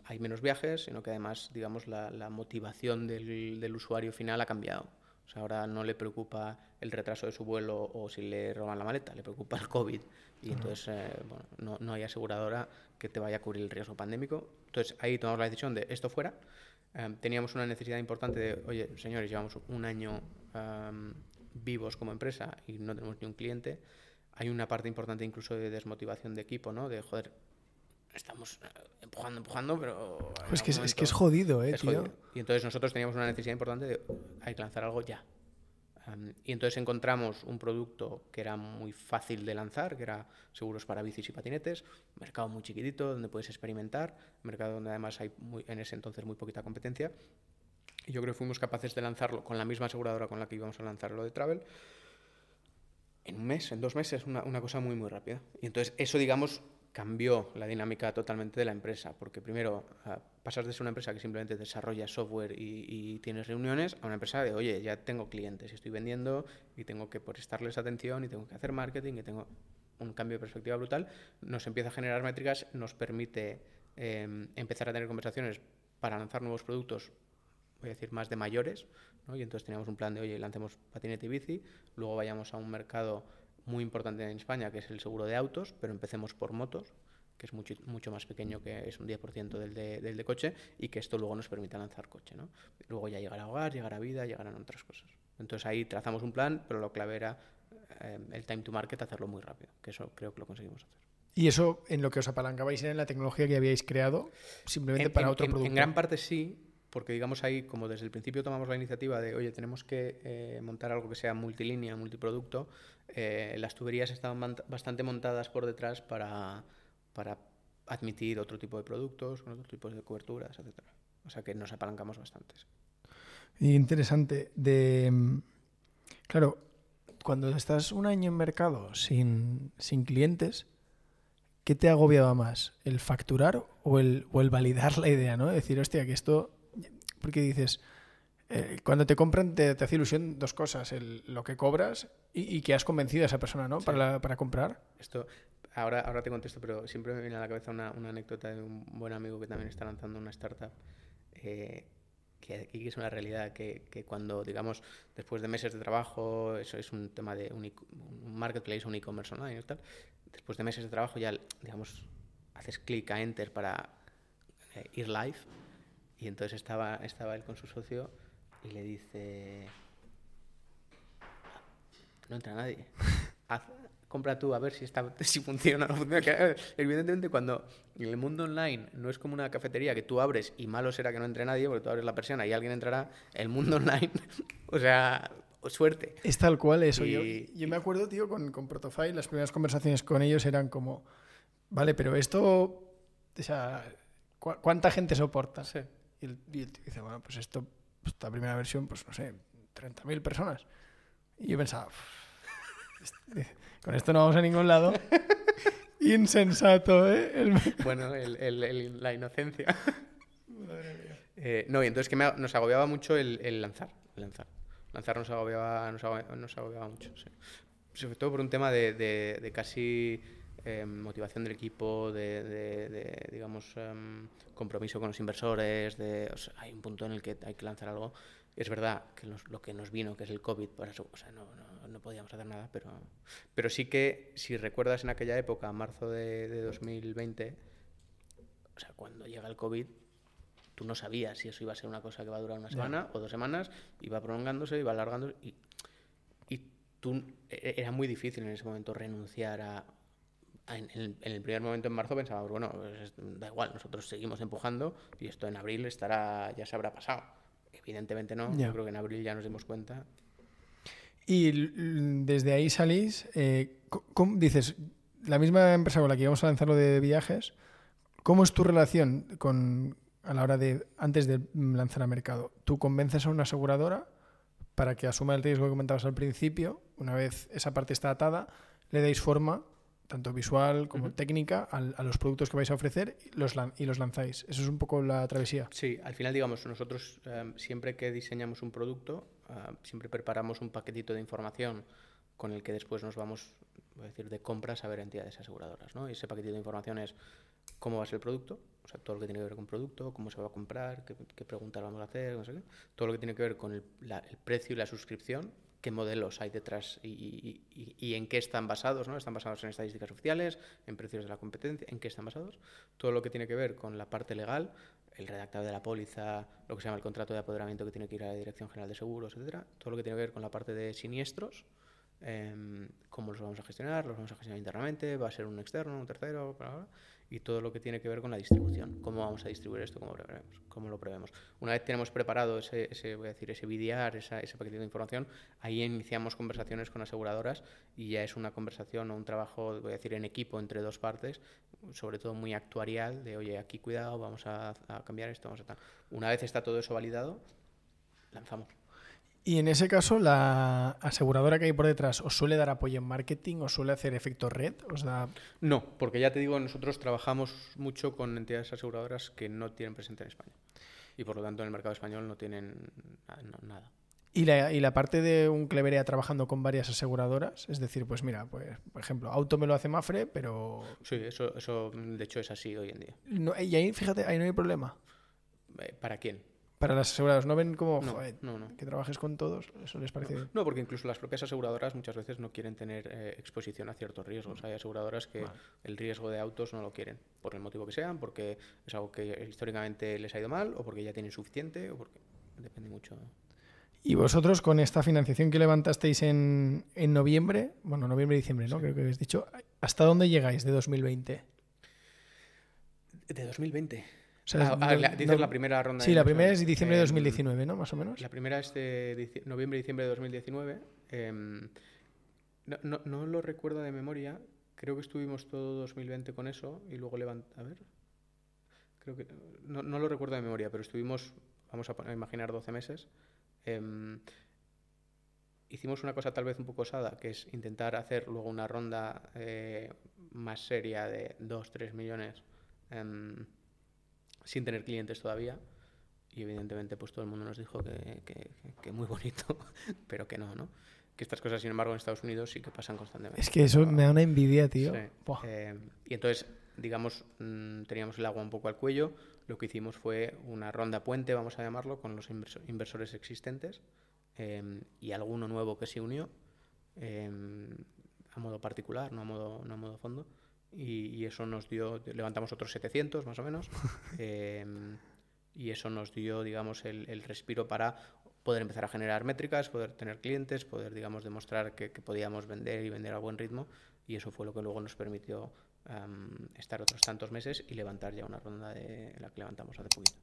hay menos viajes, sino que además, digamos, la, motivación del, usuario final ha cambiado. O sea, ahora no le preocupa el retraso de su vuelo o si le roban la maleta, le preocupa el COVID. Y entonces eh, bueno, no, hay aseguradora que te vaya a cubrir el riesgo pandémico. Entonces ahí tomamos la decisión de esto fuera. Em, teníamos una necesidad importante de, oye, señores, llevamos un año vivos como empresa y no tenemos ni un cliente hay una parte importante incluso de desmotivación de equipo, ¿no? De, joder, estamos eh, empujando, empujando, pero... es, que es jodido, ¿eh, tío? Jodido. Y entonces nosotros teníamos una necesidad importante de hay que lanzar algo ya. y entonces encontramos un producto que era muy fácil de lanzar, que era seguros para bicis y patinetes, mercado muy chiquitito, donde puedes experimentar, mercado donde además hay muy, en ese entonces muy poquita competencia. Y yo creo que fuimos capaces de lanzarlo con la misma aseguradora con la que íbamos a lanzar lo de Travel en un mes, en dos meses, una, una cosa muy, muy rápida. Y entonces eso, digamos, cambió la dinámica totalmente de la empresa, porque primero ah, pasas de ser una empresa que simplemente desarrolla software y, tienes reuniones a una empresa de, oye, ya tengo clientes, y estoy vendiendo y tengo que prestarles atención y tengo que hacer marketing y tengo un cambio de perspectiva brutal, nos empieza a generar métricas, nos permite em, empezar a tener conversaciones para lanzar nuevos productos, voy a decir, más de mayores, y entonces teníamos un plan de, oye, lancemos patinete y bici, luego vayamos a un mercado muy importante en España, que es el seguro de autos, pero empecemos por motos, que es mucho, más pequeño que es un 10% del de, del coche, y que esto luego nos permita lanzar coche. ¿no? Luego ya llegar a hogar, llegar a vida, llegarán otras cosas. Entonces ahí trazamos un plan, pero lo clave era eh, el time to market, hacerlo muy rápido, que eso creo que lo conseguimos hacer. ¿Y eso en lo que os apalancabais era en la tecnología que habíais creado, simplemente para otro producto? En gran parte sí, porque digamos ahí, como desde el principio tomamos la iniciativa de, oye, tenemos que eh, montar algo que sea multilínea, multiproducto, eh, las tuberías estaban bastante montadas por detrás para, para admitir otro tipo de productos, otros tipos de coberturas, etc. O sea que nos apalancamos bastantes. Interesante. De, claro, cuando estás un año en mercado sin, clientes, ¿qué te agobiaba más? ¿El facturar o el, validar la idea? ¿no? Decir, hostia, que esto porque dices, eh, cuando te compran te, te, hace ilusión dos cosas, el, lo que cobras y, que has convencido a esa persona, ¿no? Para, para comprar. Esto, ahora, ahora te contesto, pero siempre me viene a la cabeza una, anécdota de un buen amigo que también está lanzando una startup. Eh, que aquí es una realidad que, cuando, digamos, después de meses de trabajo, eso es un tema de e-, un, marketplace, un e-commerce online y tal, después de meses de trabajo ya, digamos, haces clic a enter para eh, ir live y entonces estaba, estaba él con su socio y le dice, no entra nadie. <laughs> compra tú a ver si, está, <laughs> si funciona o no funciona. Eh, evidentemente, cuando en el mundo online no es como una cafetería que tú abres y malo será que no entre nadie porque tú abres la persona y alguien entrará, el mundo <laughs> online, o sea, suerte. Es tal cual eso. Y, yo, me acuerdo, tío, con, con Protofile, las primeras conversaciones con ellos eran como, vale, pero esto, o ¿cuánta gente soporta? Sí. Y el, tío dice, bueno, pues esto, pues esta primera versión, pues no sé, 30.000 personas. Y yo pensaba, <laughs> con esto no vamos a ningún lado. <laughs> Insensato, ¿eh? <laughs> Bueno, la inocencia. Madre mía. Eh, no, y entonces que nos agobiaba mucho el, lanzar. lanzar. Lanzar nos agobiaba, nos agobiaba, mucho. Sobre todo por un tema de, de casi Em, motivación del equipo, de, digamos, em, compromiso con los inversores, de, hay un punto en el que hay que lanzar algo. Es verdad que lo que nos vino, que es el COVID, no, podíamos hacer nada, pero, pero sí que, si recuerdas en aquella época, marzo de, 2020, sea, cuando llega el COVID, tú no sabías si eso iba a ser una cosa que va a durar una semana o dos semanas, iba prolongándose, iba alargándose y, y tú e, era muy difícil en ese momento renunciar a en, el primer momento en marzo pensábamos, bueno, pues, da igual, nosotros seguimos empujando y esto en abril estará, ya se habrá pasado. Evidentemente no, yo creo que en abril ya nos dimos cuenta. Y desde ahí salís, eh, dices, la misma empresa con la que íbamos a lanzarlo de viajes, ¿cómo es tu relación con, a la hora de, antes de lanzar a mercado? ¿Tú convences a una aseguradora para que asuma el riesgo que comentabas al principio? Una vez esa parte está atada, le dais forma tanto visual como técnica, a los productos que vais a ofrecer y los, y los lanzáis. Eso es un poco la travesía. Sí, al final, digamos, nosotros em, siempre que diseñamos un producto, em, siempre preparamos un paquetito de información con el que después nos vamos, voy a decir, de compras a ver entidades aseguradoras. ¿no? Y ese paquetito de información es cómo va a ser el producto, o sea, todo lo que tiene que ver con producto, cómo se va a comprar, qué, preguntas vamos a hacer, no sé qué. todo lo que tiene que ver con el, el precio y la suscripción, qué modelos hay detrás y, en qué están basados, ¿no? Están basados en estadísticas oficiales, en precios de la competencia, en qué están basados. Todo lo que tiene que ver con la parte legal, el redactado de la póliza, lo que se llama el contrato de apoderamiento que tiene que ir a la Dirección General de Seguros, etcétera. Todo lo que tiene que ver con la parte de siniestros, em, cómo los vamos a gestionar, los vamos a gestionar internamente, va a ser un externo, un tercero, y todo lo que tiene que ver con la distribución. ¿Cómo vamos a distribuir esto? ¿Cómo, lo prevemos? Una vez tenemos preparado ese, ese voy a decir, ese ese paquete de información, ahí iniciamos conversaciones con aseguradoras y ya es una conversación o un trabajo, voy a decir, en equipo entre dos partes, sobre todo muy actuarial, de oye, aquí cuidado, vamos a, a cambiar esto, vamos a tal. Una vez está todo eso validado, lanzamos. Y en ese caso, la aseguradora que hay por detrás os suele dar apoyo en marketing, os suele hacer efecto red, da. No, porque ya te digo, nosotros trabajamos mucho con entidades aseguradoras que no tienen presente en España. Y por lo tanto, en el mercado español no tienen nada. ¿Y la, parte de un cleverea trabajando con varias aseguradoras, es decir, pues mira, pues, por ejemplo, auto me lo hace Mafre, pero. Sí, eso, de hecho es así hoy en día. y ahí, fíjate, ahí no hay problema. Eh, ¿Para quién? Para las aseguradoras no ven como que trabajes con todos, eso les parece. No, porque incluso las propias aseguradoras muchas veces no quieren tener eh, exposición a ciertos riesgos. Mm. Hay aseguradoras que el riesgo de autos no lo quieren, por el motivo que sean, porque es algo que históricamente les ha ido mal, o porque ya tienen suficiente, o porque depende mucho. Y vosotros con esta financiación que levantasteis en, en noviembre, bueno, noviembre y diciembre, ¿no? Creo que habéis dicho, ¿hasta dónde llegáis de 2020? De 2020. Ah, ah, la, primera ronda. Sí, la primera es diciembre de 2019, ¿no? Más o menos. La primera es de noviembre-diciembre de 2019. Em, no, lo recuerdo de memoria. Creo que estuvimos todo 2020 con eso y luego levantamos... A ver. Creo que... No, lo recuerdo de memoria, pero estuvimos, vamos a imaginar, 12 meses. Em, hicimos una cosa tal vez un poco osada, que es intentar hacer luego una ronda eh, más seria de 2-3 millones. Em, sin tener clientes todavía. Y evidentemente pues todo el mundo nos dijo que, muy bonito, <laughs> pero que no, ¿no? Que estas cosas, sin embargo, en Estados Unidos sí que pasan constantemente. Es que eso me da una envidia, tío. Eh, y entonces, digamos, mm, teníamos el agua un poco al cuello. Lo que hicimos fue una ronda puente, vamos a llamarlo, con los inversores existentes eh, y alguno nuevo que se unió eh, a modo particular, no a modo, no a modo fondo y, eso nos dio, levantamos otros 700 más o menos, <laughs> em, y eso nos dio, digamos, el, respiro para poder empezar a generar métricas, poder tener clientes, poder, digamos, demostrar que, podíamos vender y vender a buen ritmo, y eso fue lo que luego nos permitió em, estar otros tantos meses y levantar ya una ronda de la que levantamos hace poquito.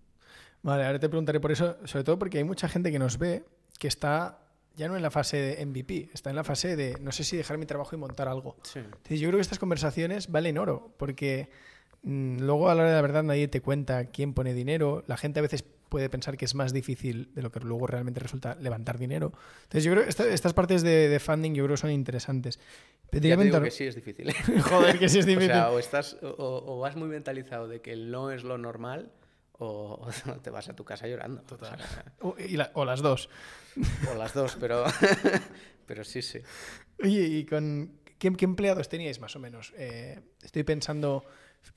Vale, ahora te preguntaré por eso, sobre todo porque hay mucha gente que nos ve que está ya no en la fase de MVP, está en la fase de no sé si dejar mi trabajo y montar algo. yo creo que estas conversaciones valen oro, porque mm, luego a la hora de la verdad nadie te cuenta quién pone dinero, la gente a veces puede pensar que es más difícil de lo que luego realmente resulta levantar dinero. Entonces yo creo que estas partes de, de, funding yo creo que son interesantes. ya digo que sí es difícil. <laughs> Joder, que sí es <laughs> difícil. o estás, o, o vas muy mentalizado de que no es lo normal o, <laughs> te vas a tu casa llorando. O, las dos. O las dos, pero, <laughs> pero sí, sí. Oye, ¿y con qué, empleados teníais más o menos? Eh, estoy pensando,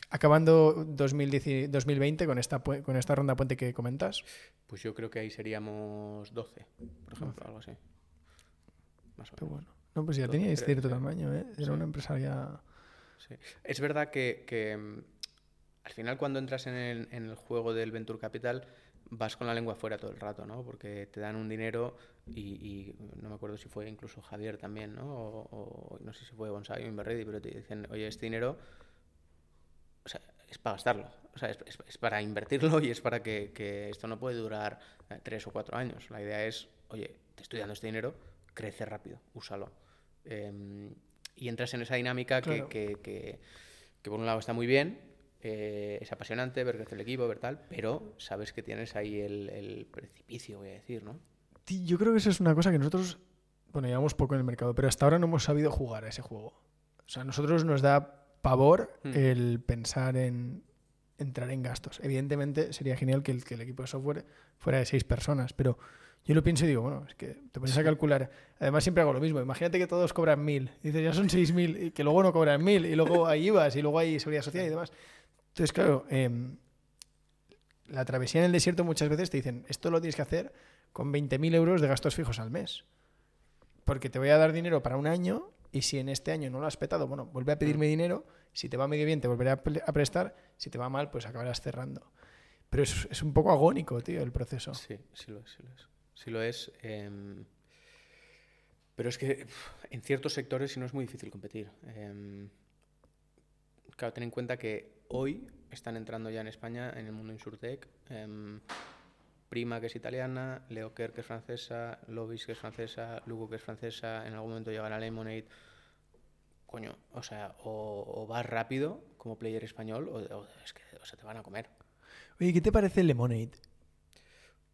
acabando 2020 con esta, con esta ronda puente que comentas. Pues yo creo que ahí seríamos 12, por ejemplo, algo así. Más o menos. Pero bueno. No, pues ya teníais cierto tamaño, ¿eh? Era una empresa ya... Sí. Es verdad que, que mm, al final cuando entras en el, juego del Venture Capital vas con la lengua fuera todo el rato, ¿no? Porque te dan un dinero y, no me acuerdo si fue incluso Javier también, ¿no? O, no sé si fue Gonzalo o Inverredi, pero te dicen, oye, este dinero es para gastarlo, o sea, es, para invertirlo y es para que, esto no puede durar eh, tres o cuatro años. La idea es, oye, te estoy dando este dinero, crece rápido, úsalo. Em, y entras en esa dinámica que, que, por un lado está muy bien, eh, es apasionante ver crecer el equipo, ver tal, pero sabes que tienes ahí el, precipicio, voy a decir, ¿no? Yo creo que eso es una cosa que nosotros, bueno, llevamos poco en el mercado, pero hasta ahora no hemos sabido jugar a ese juego. O sea, a nosotros nos da pavor hmm. el pensar en entrar en gastos. Evidentemente sería genial que el, que el, equipo de software fuera de seis personas, pero yo lo pienso y digo, bueno, es que te pones a calcular. Además siempre hago lo mismo. Imagínate que todos cobran mil. Dices, ya son seis mil y que luego no cobran mil y luego ahí <laughs> ibas y luego hay seguridad social y demás. Entonces, claro, em, la travesía en el desierto muchas veces te dicen, esto lo tienes que hacer con 20.000 euros de gastos fijos al mes, porque te voy a dar dinero para un año y si en este año no lo has petado, bueno, vuelve a mm. pedirme dinero, si te va medio bien te volveré a, prestar, si te va mal pues acabarás cerrando. Pero es, un poco agónico, tío, el proceso. Sí, sí lo es, sí lo es. Em, pero es que en ciertos sectores si no es muy difícil competir. Em, claro, ten en cuenta que Hoy están entrando ya en España, en el mundo Insurtech, em, Prima, que es italiana, Leoker, que es francesa, Lobis, que es francesa, Lugo, que es francesa, en algún momento a Lemonade, coño, o sea, o, vas rápido como player español, o, es que o te van a comer. Oye, ¿qué te parece Lemonade?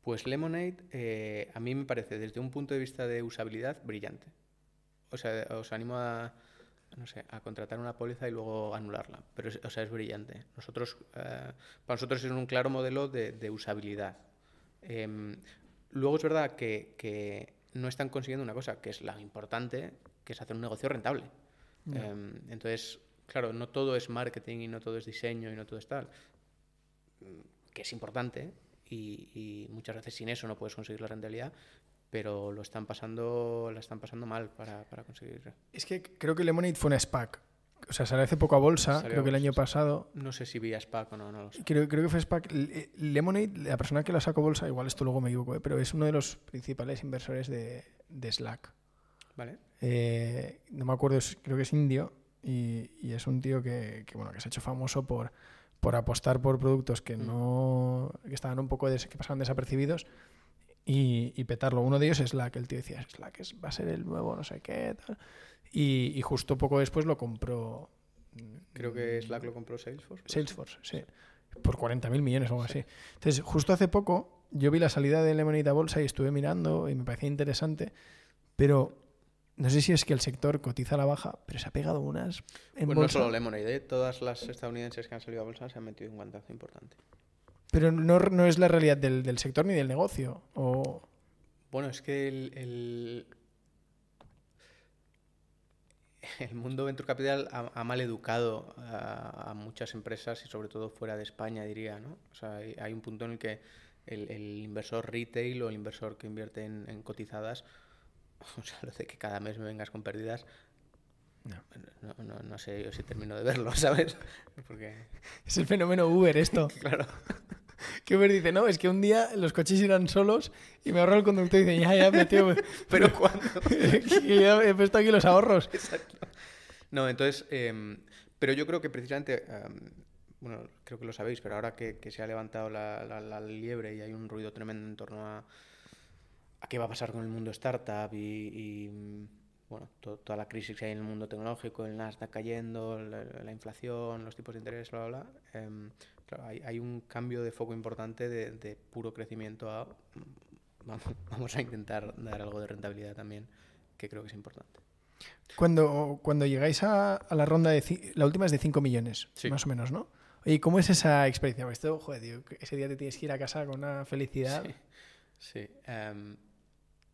Pues Lemonade eh, a mí me parece, desde un punto de vista de usabilidad, brillante. O sea, os animo a, no sé, a contratar una póliza y luego anularla. Pero, es, o sea, es brillante. Nosotros, eh, para nosotros es un claro modelo de, usabilidad. Em, luego es verdad que, no están consiguiendo una cosa, que es la importante, que es hacer un negocio rentable. Em, entonces, claro, no todo es marketing y no todo es diseño y no todo es tal, que es importante y, y muchas veces sin eso no puedes conseguir la rentabilidad, pero lo están pasando, la están pasando mal para, para conseguir. Es que creo que Lemonade fue una SPAC. O sea, sale hace poco a bolsa, creo que el año pasado. No sé si vi a SPAC o no, no lo sé. Creo, creo que fue SPAC. Eh, Lemonade, la persona que la sacó bolsa, igual esto luego me equivoco, eh, pero es uno de los principales inversores de, de Slack. Vale. Eh, no me acuerdo, creo que es indio y, y es un tío que, bueno, que se ha hecho famoso por, por apostar por productos que mm. no que estaban un poco que pasaban desapercibidos y, petarlo. Uno de ellos es Slack, el tío decía, Slack que va a ser el nuevo no sé qué, tal. Y, justo poco después lo compró... Mm, Creo que Slack eh, lo compró Salesforce. Salesforce, sí. Por 40.000 millones o algo así. Entonces, justo hace poco yo vi la salida de Lemonade a bolsa y estuve mirando y me parecía interesante, pero no sé si es que el sector cotiza a la baja, pero se ha pegado unas. En pues bolsa. solo Lemonade, ¿eh? todas las estadounidenses que han salido a bolsa se han metido un guantazo importante. Pero no, es la realidad del, sector ni del negocio. O... Bueno, es que el, mundo venture capital ha, mal educado a, muchas empresas y sobre todo fuera de España, diría. ¿no? O sea, hay, un punto en el que el, inversor retail o el inversor que invierte en, cotizadas, <laughs> o sea, lo de que cada mes me vengas con pérdidas, no. No, no, sé yo si termino de verlo, <laughs> ¿sabes? Porque... Es el fenómeno Uber esto. <laughs> claro. ¿Qué dice, no, es que un día los coches irán solos y me ahorro el conductor y dice, ya, ya, pero pues, <laughs> cuando <laughs> ya he puesto aquí los ahorros. Exacto. No, entonces, em, pero yo creo que precisamente, em, bueno, creo que lo sabéis, pero ahora que, se ha levantado la, liebre y hay un ruido tremendo en torno a, qué va a pasar con el mundo startup y, bueno, toda la crisis que hay en el mundo tecnológico, el Nasdaq cayendo, la, inflación, los tipos de interés, bla, bla, em, hay, un cambio de foco importante de, puro crecimiento a mm, <laughs> vamos, a intentar dar algo de rentabilidad también, que creo que es importante. Cuando, cuando llegáis a, la ronda de... La última es de 5 millones, más o menos, ¿no? Oye, ¿cómo es esa experiencia? Porque esto, joder, ese día te tienes que ir a casa con una felicidad. Sí, em,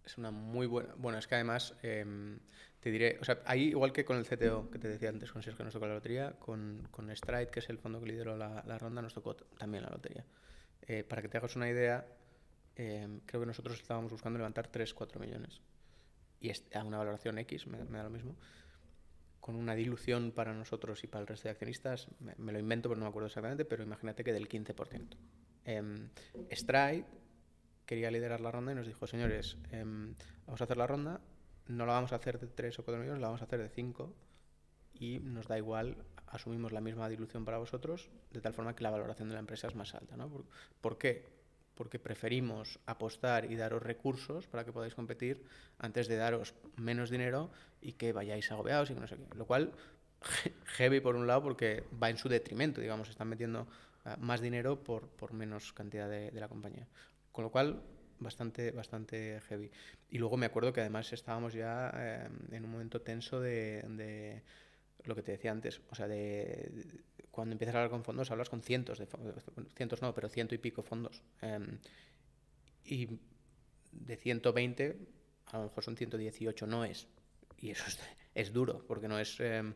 es una muy buena... Bueno, es que además... Em, te diré, o sea, ahí igual que con el CTO que te decía antes, con Sergio nos tocó la lotería, con, con Stride, que es el fondo que lideró la, la ronda, nos tocó también la lotería. Eh, para que te hagas una idea, eh, creo que nosotros estábamos buscando levantar 3-4 millones. Y a una valoración X, me, da lo mismo. Con una dilución para nosotros y para el resto de accionistas, me, lo invento pero no me acuerdo exactamente, pero imagínate que del 15%. Eh, em, Stride quería liderar la ronda y nos dijo, señores, em, vamos a hacer la ronda, no la vamos a hacer de 3 o 4 millones, la vamos a hacer de 5 y nos da igual, asumimos la misma dilución para vosotros, de tal forma que la valoración de la empresa es más alta. ¿no? ¿Por, qué? Porque preferimos apostar y daros recursos para que podáis competir antes de daros menos dinero y que vayáis agobeados y que no sé qué. Lo cual, heavy por un lado, porque va en su detrimento, digamos, están metiendo ah, más dinero por, por menos cantidad de, de la compañía. Con lo cual, bastante, bastante heavy. Y luego me acuerdo que además estábamos ya eh, en un momento tenso de, lo que te decía antes, o sea, de, cuando empiezas a hablar con fondos, hablas con cientos de cientos no, pero ciento y pico fondos. Em, y de 120, a lo mejor son 118 no es. Y eso es, es duro, porque no es, em,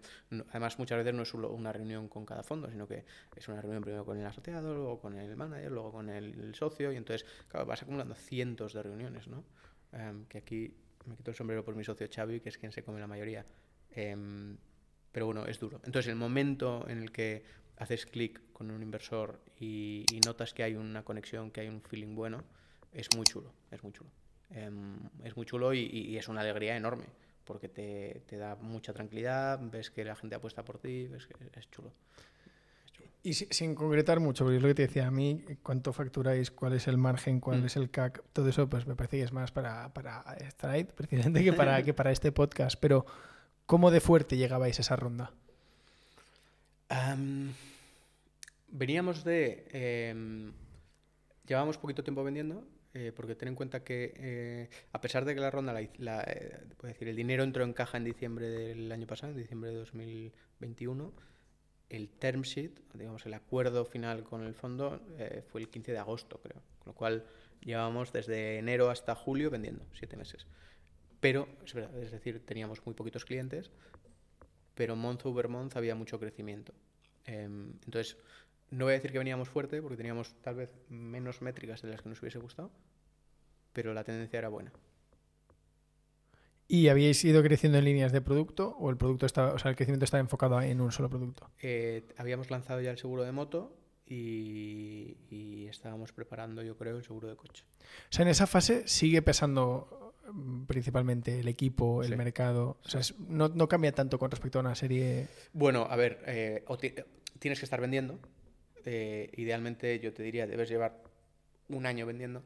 además muchas veces no es una reunión con cada fondo, sino que es una reunión primero con el asociado, luego con el manager, luego con el, socio, y entonces, vas acumulando cientos de reuniones, ¿no? Em, que aquí me quito el sombrero por mi socio Xavi, que es quien se come la mayoría. Em, pero bueno, es duro. Entonces, el momento en el que haces clic con un inversor y, notas que hay una conexión, que hay un feeling bueno, es muy chulo, es muy chulo. es muy chulo y, es una alegría enorme porque te, da mucha tranquilidad, ves que la gente apuesta por ti, ves que es chulo. Y sin concretar mucho, porque es lo que te decía a mí, cuánto facturáis, cuál es el margen, cuál mm. es el CAC, todo eso, pues me parece que es más para, para Stride precisamente que para, <laughs> que para este podcast. Pero, ¿cómo de fuerte llegabais a esa ronda? veníamos de. Em, llevábamos poquito tiempo vendiendo eh, porque ten en cuenta que eh, a pesar de que la ronda, la, eh, decir, el dinero entró en caja en diciembre del año pasado, en diciembre de 2021, el term sheet, digamos, el acuerdo final con el fondo fue el 15 de agosto, creo, con lo cual llevamos desde enero hasta julio vendiendo, siete meses. Pero, es verdad, es decir, teníamos muy poquitos clientes, pero month over month había mucho crecimiento. Em, entonces, no voy a decir que veníamos fuerte, porque teníamos tal vez menos métricas de las que nos hubiese gustado, pero la tendencia era buena. ¿Y habíais ido creciendo en líneas de producto o el producto estaba, o sea, el crecimiento estaba enfocado en un solo producto? Eh, habíamos lanzado ya el seguro de moto y, estábamos preparando, yo creo, el seguro de coche. O sea, en esa fase sigue pesando mm, principalmente el equipo, el mercado. O sea, no, cambia tanto con respecto a una serie. Bueno, a ver, eh, tienes que estar vendiendo, eh, idealmente yo te diría, debes llevar un año vendiendo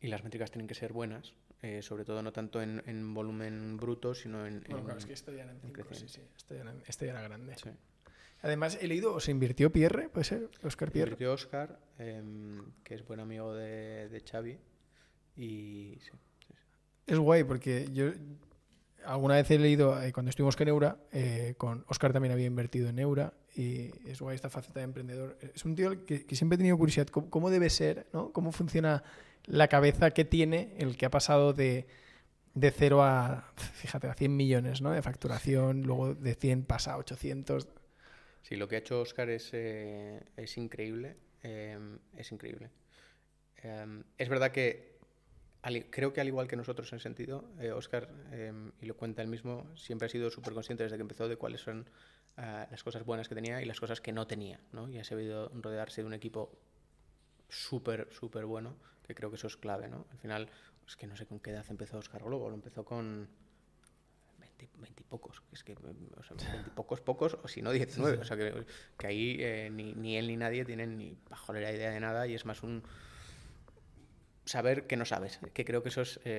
y las métricas tienen que ser buenas, eh, sobre todo no tanto en, volumen bruto, sino en... Bueno, es que esto ya era en, sí, sí, esto ya, era, grande. Además, he leído, ¿se invirtió Pierre? ¿Puede ser? ¿Oscar Pierre? Invirtió Oscar, em, que es buen amigo de, de Xavi, y Es guay porque yo alguna vez he leído, eh, cuando estuvimos con Eura, con Oscar también había invertido en Eura, y es guay esta faceta de emprendedor. Es un tío que, siempre he tenido curiosidad, ¿cómo, debe ser? ¿Cómo funciona la cabeza que tiene el que ha pasado de, de 0 a, fíjate, a 100 millones ¿no? de facturación, luego de 100 pasa a 800? Sí, lo que ha hecho Oscar es, eh, es increíble, em, es increíble. Em, es verdad que creo que al igual que nosotros en sentido, Oscar, eh, em, y lo cuenta él mismo, siempre ha sido súper consciente desde que empezó de cuáles son eh, las cosas buenas que tenía y las cosas que no tenía, ¿no? Y ha sabido rodearse de un equipo súper, súper bueno, que creo que eso es clave, ¿no? Al final, es que no sé con qué edad empezó Oscar Globo, lo empezó con veintipocos, es que o sea, <laughs> pocos, pocos, o si no diecinueve o sea que, ahí eh, ni, él ni nadie tienen ni la idea de nada y es más un saber que no sabes, que creo que eso es súper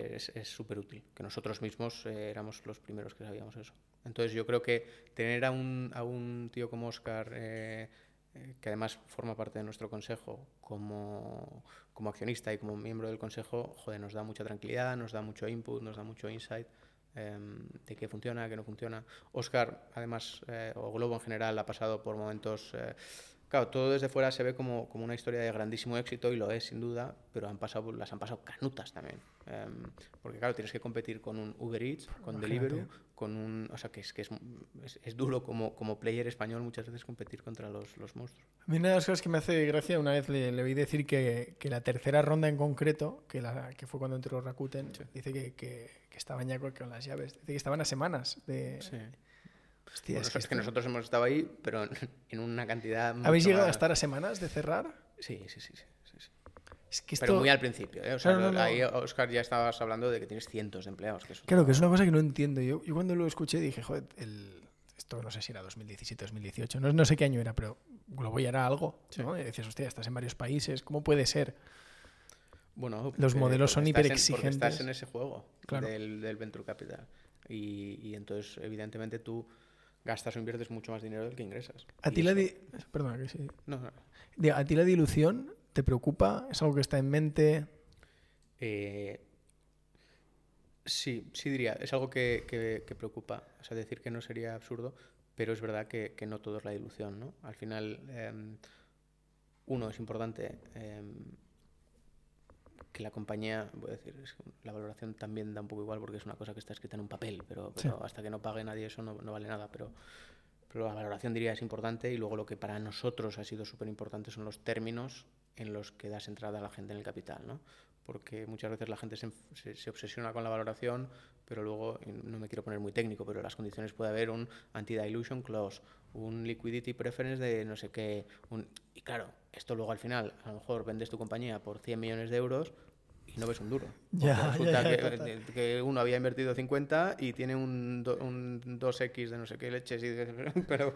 eh, es, útil, que nosotros mismos éramos los primeros que sabíamos eso. Entonces yo creo que tener a un, a un tío como Oscar, eh, eh, que además forma parte de nuestro consejo como, accionista y como miembro del consejo, joder, nos da mucha tranquilidad, nos da mucho input, nos da mucho insight em, de qué funciona, qué no funciona. Oscar, además, eh, o Globo en general, ha pasado por momentos Claro, todo desde fuera se ve como, una historia de grandísimo éxito y lo es sin duda, pero han pasado, las han pasado canutas también. Em, porque claro, tienes que competir con un Uber Eats, con Delivery, Deliveroo, con un... O sea, que es, que es, es, duro como, como player español muchas veces competir contra los, monstruos. A mí una de las cosas que me hace gracia, una vez le, le oí decir que, la tercera ronda en concreto, que, la, que fue cuando entró Rakuten, dice que, que, estaban ya con las llaves, dice que estaban a semanas de es, que, nosotros hemos estado ahí, pero <laughs> en una cantidad... ¿Habéis llegado a estar a semanas de cerrar? Sí, sí, sí. Es que esto... Pero muy al principio. ¿eh? ahí, Oscar, ya estabas hablando de que tienes cientos de empleados. Que claro, que es una cosa que no entiendo. Yo, yo cuando lo escuché dije, joder, el... esto no sé si era 2017, 2018, no, sé qué año era, pero Globo ya era algo. ¿no? Y decías, hostia, estás en varios países, ¿cómo puede ser? Bueno, los modelos son hiper exigentes. Estás en ese juego del, del Venture Capital. y entonces, evidentemente, tú gastas o inviertes mucho más dinero del que ingresas. ¿A ti, la, ¿A ti la dilución te preocupa? ¿Es algo que está en mente? Eh, sí, sí diría. Es algo que, que, preocupa. O sea, decir que no sería absurdo, pero es verdad que, no todo es la dilución, ¿no? Al final, em, uno, es importante eh, que la compañía, voy decir, la valoración también da un poco igual porque es una cosa que está escrita en un papel, pero, hasta que no pague nadie eso no, vale nada, pero, pero la valoración diría es importante y luego lo que para nosotros ha sido súper importante son los términos en los que das entrada a la gente en el capital, ¿no? Porque muchas veces la gente se, obsesiona con la valoración, pero luego, no me quiero poner muy técnico, pero las condiciones puede haber un anti-dilution clause, un liquidity preference de no sé qué. Un, y claro, esto luego al final, a lo mejor vendes tu compañía por 100 millones de euros, no ves un duro. Ya, eh, que, uno había invertido 50 y tiene un, 2X de no sé qué leches. <laughs> pero,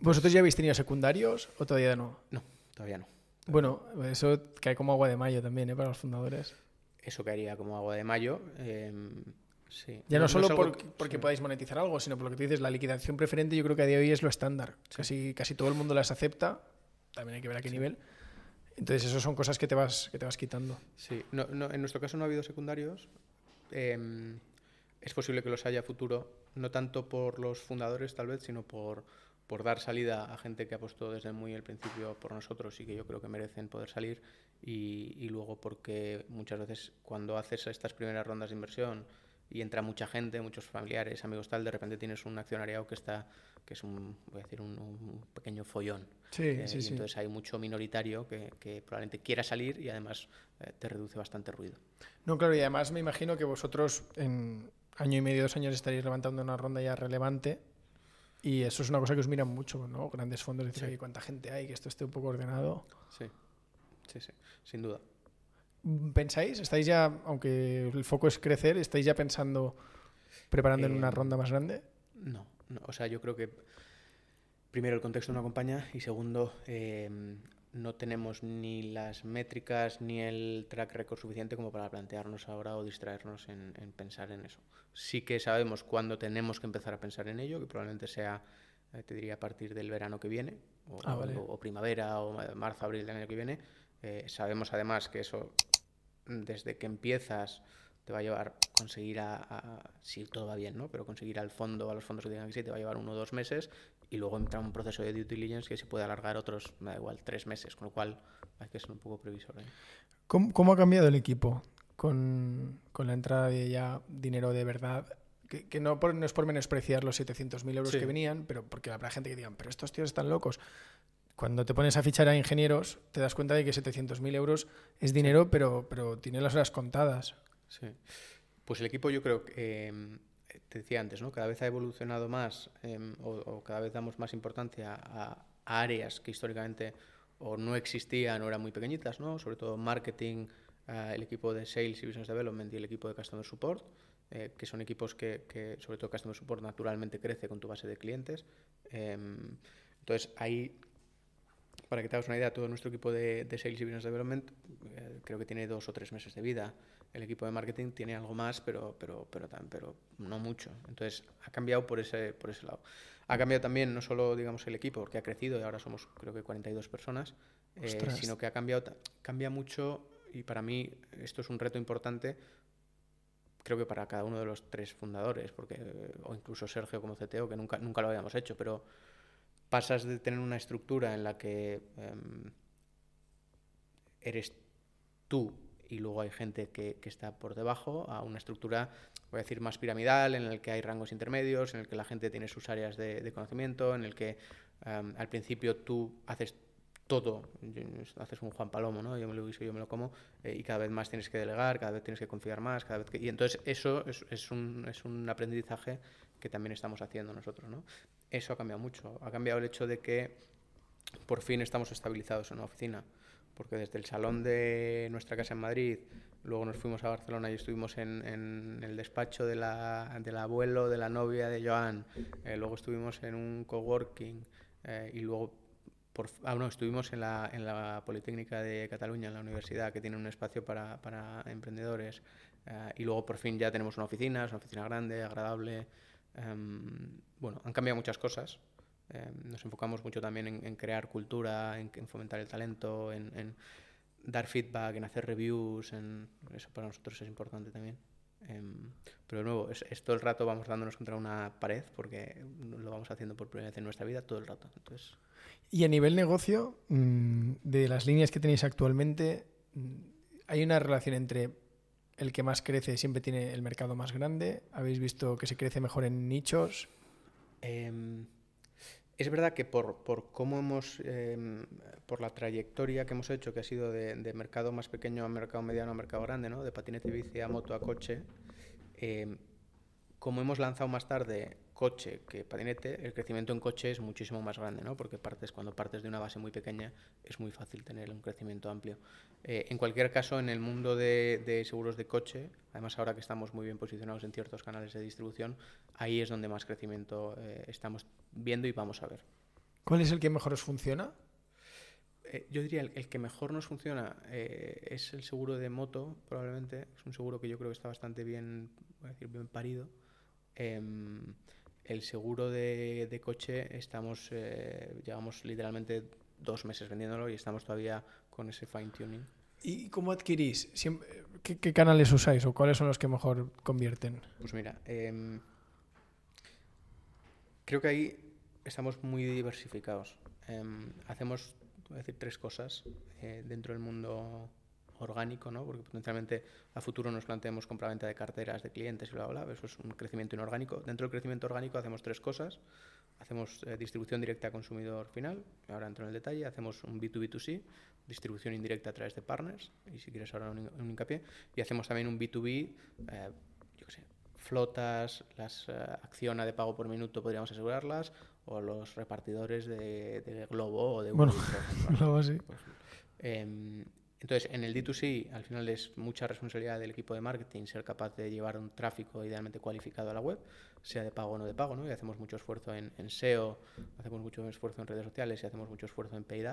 ¿Vosotros ya habéis tenido secundarios o todavía no? No, todavía no. Bueno, eso cae como agua de mayo también, ¿eh? Para los fundadores. Eso caería como agua de mayo. Em, sí. Ya no, solo porque podáis monetizar algo, sino por lo que tú dices, la liquidación preferente yo creo que a día de hoy es lo estándar. casi todo el mundo las acepta. También hay que ver a qué nivel entonces, eso son cosas que te vas, quitando. Sí, en nuestro caso no ha habido secundarios. Em, es posible que los haya futuro, no tanto por los fundadores tal vez, sino por, dar salida a gente que ha apostado desde muy el principio por nosotros y que yo creo que merecen poder salir. y luego porque muchas veces cuando haces estas primeras rondas de inversión, y entra mucha gente, muchos familiares, amigos tal, de repente tienes un accionariado que está, que es un, voy a decir, un, pequeño follón. Sí, eh, sí, sí, entonces hay mucho minoritario que, probablemente quiera salir y además eh, te reduce bastante ruido. No, claro, y además me imagino que vosotros en año y medio, dos años estaréis levantando una ronda ya relevante y eso es una cosa que os miran mucho, ¿no? Grandes fondos, decir, cuánta gente hay, que esto esté un poco ordenado. Sí, sí, sí, sin duda. ¿Pensáis? ¿Estáis ya, aunque el foco es crecer, estáis ya pensando, preparando en una eh, ronda más grande? No, o sea, yo creo que primero el contexto no acompaña y segundo, eh, no tenemos ni las métricas ni el track record suficiente como para plantearnos ahora o distraernos en, pensar en eso. Sí que sabemos cuándo tenemos que empezar a pensar en ello, que probablemente sea, eh, te diría, a partir del verano que viene, o, ah, primavera, o marzo, abril del año que viene. sabemos además que eso desde que empiezas te va a llevar conseguir a, si todo va bien, ¿no? Pero conseguir al fondo, a los fondos que tengan que ser, te va a llevar uno o dos meses y luego entra un proceso de due diligence que se puede alargar otros, me da igual, tres meses, con lo cual hay que ser un poco previsor. ¿eh? ¿Cómo, ha cambiado el equipo con, la entrada de ya dinero de verdad? Que, no, por, es por menospreciar los 700.000 euros que venían, pero porque habrá gente que digan, pero estos tíos están locos cuando te pones a fichar a ingenieros, te das cuenta de que 700.000 euros es dinero, pero, pero tiene las horas contadas. Sí. Pues el equipo yo creo que, em, te decía antes, ¿no? cada vez ha evolucionado más em, o, cada vez damos más importancia a, áreas que históricamente o no existían o eran muy pequeñitas, ¿no? sobre todo marketing, eh, el equipo de Sales y Business Development y el equipo de Customer Support. Eh, que son equipos que, sobre todo Customer Support, naturalmente crece con tu base de clientes. Em, entonces, hay... Para que te hagas una idea, todo nuestro equipo de, Sales y Business Development eh, creo que tiene dos o tres meses de vida. El equipo de marketing tiene algo más, pero, pero, pero, pero no mucho. Entonces, ha cambiado por ese, por ese lado. Ha cambiado también no solo digamos, el equipo, porque ha crecido y ahora somos creo que 42 personas, eh, sino que ha cambiado, cambia mucho y para mí esto es un reto importante creo que para cada uno de los tres fundadores, porque, o incluso Sergio como CTO, que nunca, nunca lo habíamos hecho, pero pasas de tener una estructura en la que em, eres tú y luego hay gente que, está por debajo a una estructura, voy a decir, más piramidal, en la que hay rangos intermedios, en el que la gente tiene sus áreas de, conocimiento, en el que em, al principio tú haces todo, haces un Juan Palomo, ¿no? Yo me lo guiso, yo me lo como, eh, y cada vez más tienes que delegar, cada vez tienes que confiar más, cada vez que... Y entonces eso es, un, es un aprendizaje que también estamos haciendo nosotros, ¿no? eso ha cambiado mucho. Ha cambiado el hecho de que por fin estamos estabilizados en una oficina, porque desde el salón de nuestra casa en Madrid, luego nos fuimos a Barcelona y estuvimos en, el despacho del abuelo, de la novia de Joan, eh, luego estuvimos en un coworking eh, y luego por, ah, estuvimos en la, Politécnica de Cataluña, en la universidad, que tiene un espacio para, emprendedores. Eh, y luego por fin ya tenemos una oficina, es una oficina grande, agradable, Em, bueno, han cambiado muchas cosas. Em, nos enfocamos mucho también en, crear cultura, en, fomentar el talento, en, dar feedback, en hacer reviews. eso para nosotros es importante también. Em, pero de nuevo, es, todo el rato vamos dándonos contra una pared porque lo vamos haciendo por primera vez en nuestra vida todo el rato. Entonces... Y a nivel negocio, mm, de las líneas que tenéis actualmente, mm, ¿hay una relación entre el que más crece siempre tiene el mercado más grande. ¿Habéis visto que se crece mejor en nichos? Em, es verdad que por, por cómo hemos, em, por la trayectoria que hemos hecho, que ha sido de, mercado más pequeño a mercado mediano a mercado grande, ¿no? de patinete y bici a moto a coche, em, como hemos lanzado más tarde coche que patinete, el crecimiento en coche es muchísimo más grande, ¿no? Porque partes, cuando partes de una base muy pequeña es muy fácil tener un crecimiento amplio. Eh, en cualquier caso, en el mundo de, seguros de coche, además ahora que estamos muy bien posicionados en ciertos canales de distribución, ahí es donde más crecimiento eh, estamos viendo y vamos a ver. ¿Cuál es el que mejor os funciona? Eh, yo diría el, que mejor nos funciona es el seguro de moto, probablemente. Es un seguro que yo creo que está bastante bien, decir, bien parido. Em, el seguro de, coche estamos, eh, llevamos literalmente dos meses vendiéndolo y estamos todavía con ese fine tuning. ¿Y cómo adquirís? Eh, ¿Qué, canales usáis o cuáles son los que mejor convierten? Pues mira, em, creo que ahí estamos muy diversificados. Em, hacemos decir, tres cosas eh, dentro del mundo orgánico, ¿no? porque potencialmente a futuro nos planteamos venta de carteras de clientes y bla, bla, bla, eso es un crecimiento inorgánico. Dentro del crecimiento orgánico hacemos tres cosas. Hacemos eh, distribución directa a consumidor final, ahora entro en el detalle, hacemos un B2B2C, distribución indirecta a través de partners, y si quieres ahora un, hincapié, y hacemos también un B2B, eh, yo sé, flotas, las eh, acciona de pago por minuto podríamos asegurarlas, o los repartidores de, Globo o de Bueno, <laughs> Globo sí. Pues, em, entonces, en el D2C, al final es mucha responsabilidad del equipo de marketing ser capaz de llevar un tráfico idealmente cualificado a la web, sea de pago o no de pago, ¿no? Y hacemos mucho esfuerzo en, SEO, hacemos mucho esfuerzo en redes sociales y hacemos mucho esfuerzo en paid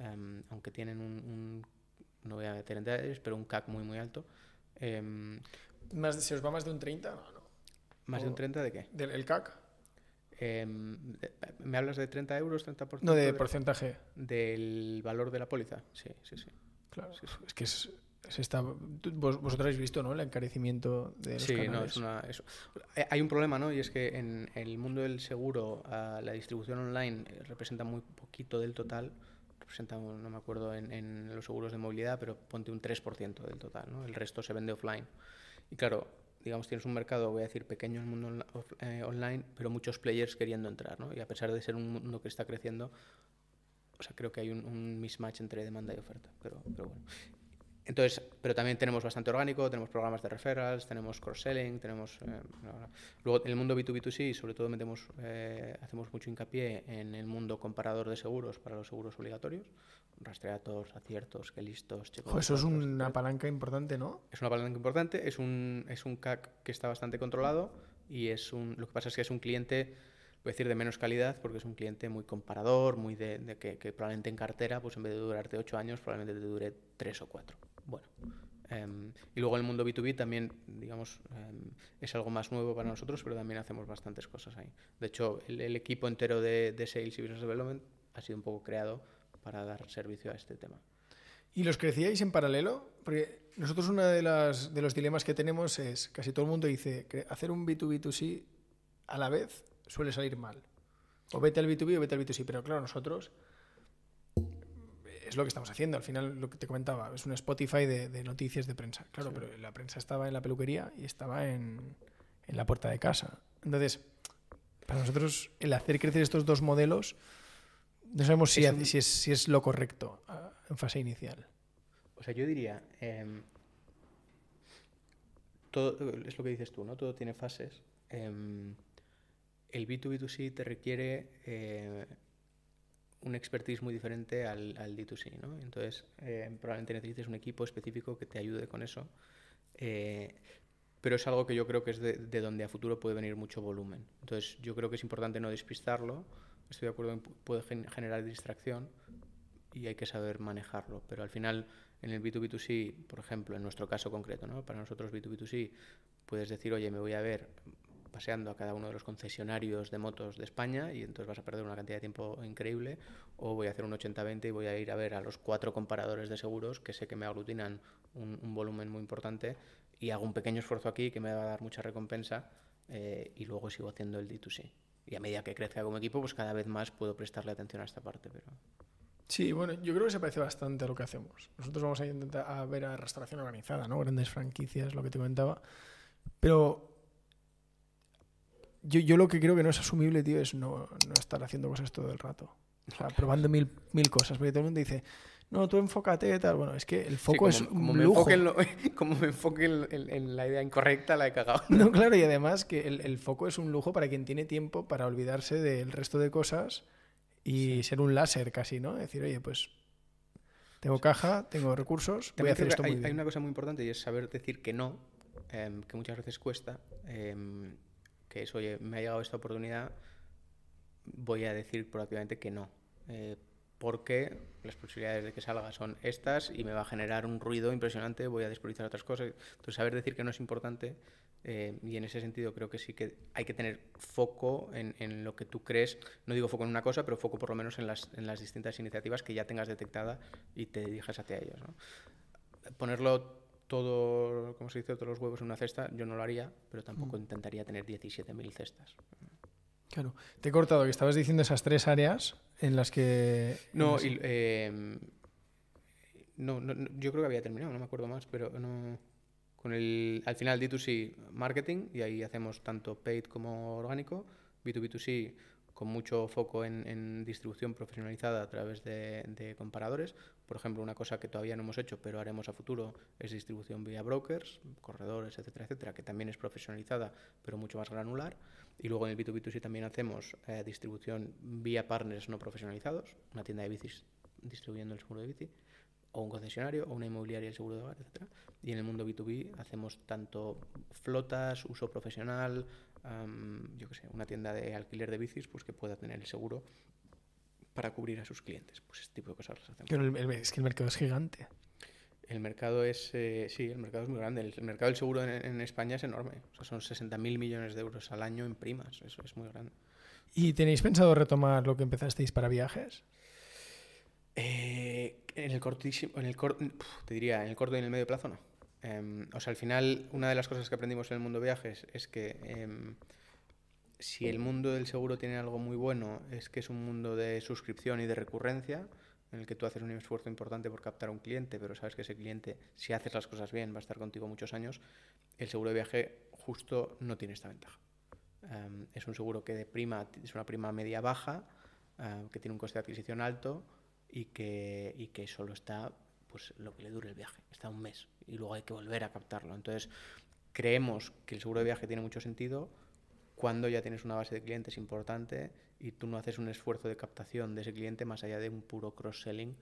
em, aunque tienen un, no voy a meter en detalles, pero un CAC muy, muy alto. Em, ¿Más, ¿Se os va más de un 30? No, no. ¿Más de un 30 de qué? ¿Del CAC? Em, ¿Me hablas de 30 euros, 30%? No, de porcentaje. Del valor de la póliza. Sí, sí, sí. Claro, es que es, está, vosotros habéis visto ¿no? el encarecimiento de sí, No, es una, eh, hay un problema, ¿no? Y es que en, el mundo del seguro ah, la distribución online eh, representa muy poquito del total. Representa, no me acuerdo, en, los seguros de movilidad, pero ponte un 3% del total, ¿no? El resto se vende offline. Y claro, digamos, tienes un mercado, voy a decir, pequeño en el mundo eh, online, pero muchos players queriendo entrar, ¿no? Y a pesar de ser un mundo que está creciendo, o sea, creo que hay un, mismatch entre demanda y oferta, pero, bueno. Entonces, pero también tenemos bastante orgánico, tenemos programas de referrals, tenemos cross-selling, tenemos... Eh, luego, en el mundo B2B2C, sobre todo metemos, eh, hacemos mucho hincapié en el mundo comparador de seguros para los seguros obligatorios, rastreatos, aciertos, que listos... Checos, eso es una palanca importante, ¿no? Es una palanca importante, es un, es un CAC que está bastante controlado y es un, lo que pasa es que es un cliente voy a decir de menos calidad, porque es un cliente muy comparador, muy de, que, probablemente en cartera, pues en vez de durarte ocho años, probablemente te dure tres o cuatro Bueno. Em, y luego el mundo B2B también, digamos, em, es algo más nuevo para nosotros, pero también hacemos bastantes cosas ahí. De hecho, el, equipo entero de, de Sales y Business Development ha sido un poco creado para dar servicio a este tema. ¿Y los crecíais en paralelo? Porque nosotros uno de, de los dilemas que tenemos es, casi todo el mundo dice, hacer un B2B2C a la vez suele salir mal. O vete al B2B o vete al B2C, pero claro, nosotros es lo que estamos haciendo. Al final, lo que te comentaba, es un Spotify de, noticias de prensa. Claro, pero la prensa estaba en la peluquería y estaba en, la puerta de casa. Entonces, para nosotros, el hacer crecer estos dos modelos, no sabemos si es, si es, lo correcto ah, en fase inicial. O sea, yo diría, em, todo, es lo que dices tú, ¿no? Todo tiene fases. Em, el B2B2C te requiere eh, un expertise muy diferente al, D2C, ¿no? Entonces, eh, probablemente necesites un equipo específico que te ayude con eso. Eh, pero es algo que yo creo que es de, donde a futuro puede venir mucho volumen. Entonces, yo creo que es importante no despistarlo. Estoy de acuerdo que puede generar distracción y hay que saber manejarlo. Pero al final, en el B2B2C, por ejemplo, en nuestro caso concreto, ¿no? para nosotros B2B2C, puedes decir, oye, me voy a ver paseando a cada uno de los concesionarios de motos de España y entonces vas a perder una cantidad de tiempo increíble, o voy a hacer un 80-20 y voy a ir a ver a los cuatro comparadores de seguros que sé que me aglutinan un, volumen muy importante y hago un pequeño esfuerzo aquí que me va a dar mucha recompensa eh, y luego sigo haciendo el D2C. Y a medida que crezca como equipo, pues cada vez más puedo prestarle atención a esta parte, pero... Sí, bueno, yo creo que se parece bastante a lo que hacemos. Nosotros vamos a intentar a ver a restauración organizada, ¿no? Grandes franquicias, lo que te comentaba. Pero yo, yo, lo que creo que no es asumible, tío, es no, estar haciendo cosas todo el rato. O sea, probando mil, mil cosas, porque todo el mundo dice, no, tú enfócate y tal. Bueno, es que el foco es como un me lujo. <laughs> como me enfoque en, la idea incorrecta, la he cagado. <laughs> No, claro, y además que el, foco es un lujo para quien tiene tiempo para olvidarse del resto de cosas y ser un láser casi, ¿no? Decir, oye, pues tengo caja, tengo recursos, voy a hacer esto hay, Hay una cosa muy importante y es saber decir que no, em, que muchas veces cuesta. Em, es, oye, me ha llegado esta oportunidad, voy a decir proactivamente que no. Eh, porque las posibilidades de que salga son estas y me va a generar un ruido impresionante, voy a desperdiciar otras cosas. Entonces, saber decir que no es importante eh, y en ese sentido creo que sí que hay que tener foco en, lo que tú crees, no digo foco en una cosa, pero foco por lo menos en las, en las distintas iniciativas que ya tengas detectada y te dirijas hacia ellas. Ponerlo todo, como se dice, todos los huevos en una cesta, yo no lo haría, pero tampoco mm. intentaría tener 17.000 cestas. Claro, te he cortado que estabas diciendo esas tres áreas en las que... No, Y, em, no, yo creo que había terminado, no me acuerdo más, pero no, con el, al final D2C marketing, y ahí hacemos tanto paid como orgánico, B2B2C con mucho foco en, distribución profesionalizada a través de, comparadores. Por ejemplo, una cosa que todavía no hemos hecho, pero haremos a futuro, es distribución vía brokers, corredores, etcétera, etcétera, que también es profesionalizada, pero mucho más granular. Y luego en el B2B2C también hacemos eh, distribución vía partners no profesionalizados, una tienda de bicis distribuyendo el seguro de bici o un concesionario, o una inmobiliaria, el seguro de hogar, etcétera. Y en el mundo B2B hacemos tanto flotas, uso profesional, yo que sé, una tienda de alquiler de bicis, pues que pueda tener el seguro para cubrir a sus clientes. Pues este tipo de cosas las hacemos. Pero el, es que el mercado es gigante. El mercado es, eh, sí, el mercado es muy grande. El, mercado del seguro en, España es enorme. son 60.000 millones de euros al año en primas. Eso es muy grande. ¿Y tenéis pensado retomar lo que empezasteis para viajes? Eh, en el cortísimo, en el te diría, en el corto y en el medio plazo no. Em, o sea, al final, una de las cosas que aprendimos en el mundo de viajes es que em, si el mundo del seguro tiene algo muy bueno, es que es un mundo de suscripción y de recurrencia, en el que tú haces un esfuerzo importante por captar a un cliente, pero sabes que ese cliente, si haces las cosas bien, va a estar contigo muchos años. El seguro de viaje justo no tiene esta ventaja. Em, es un seguro que de prima, es una prima media baja, eh, que tiene un coste de adquisición alto y que, y que solo está pues lo que le dure el viaje, está un mes y luego hay que volver a captarlo. Entonces, creemos que el seguro de viaje tiene mucho sentido cuando ya tienes una base de clientes importante y tú no haces un esfuerzo de captación de ese cliente más allá de un puro cross-selling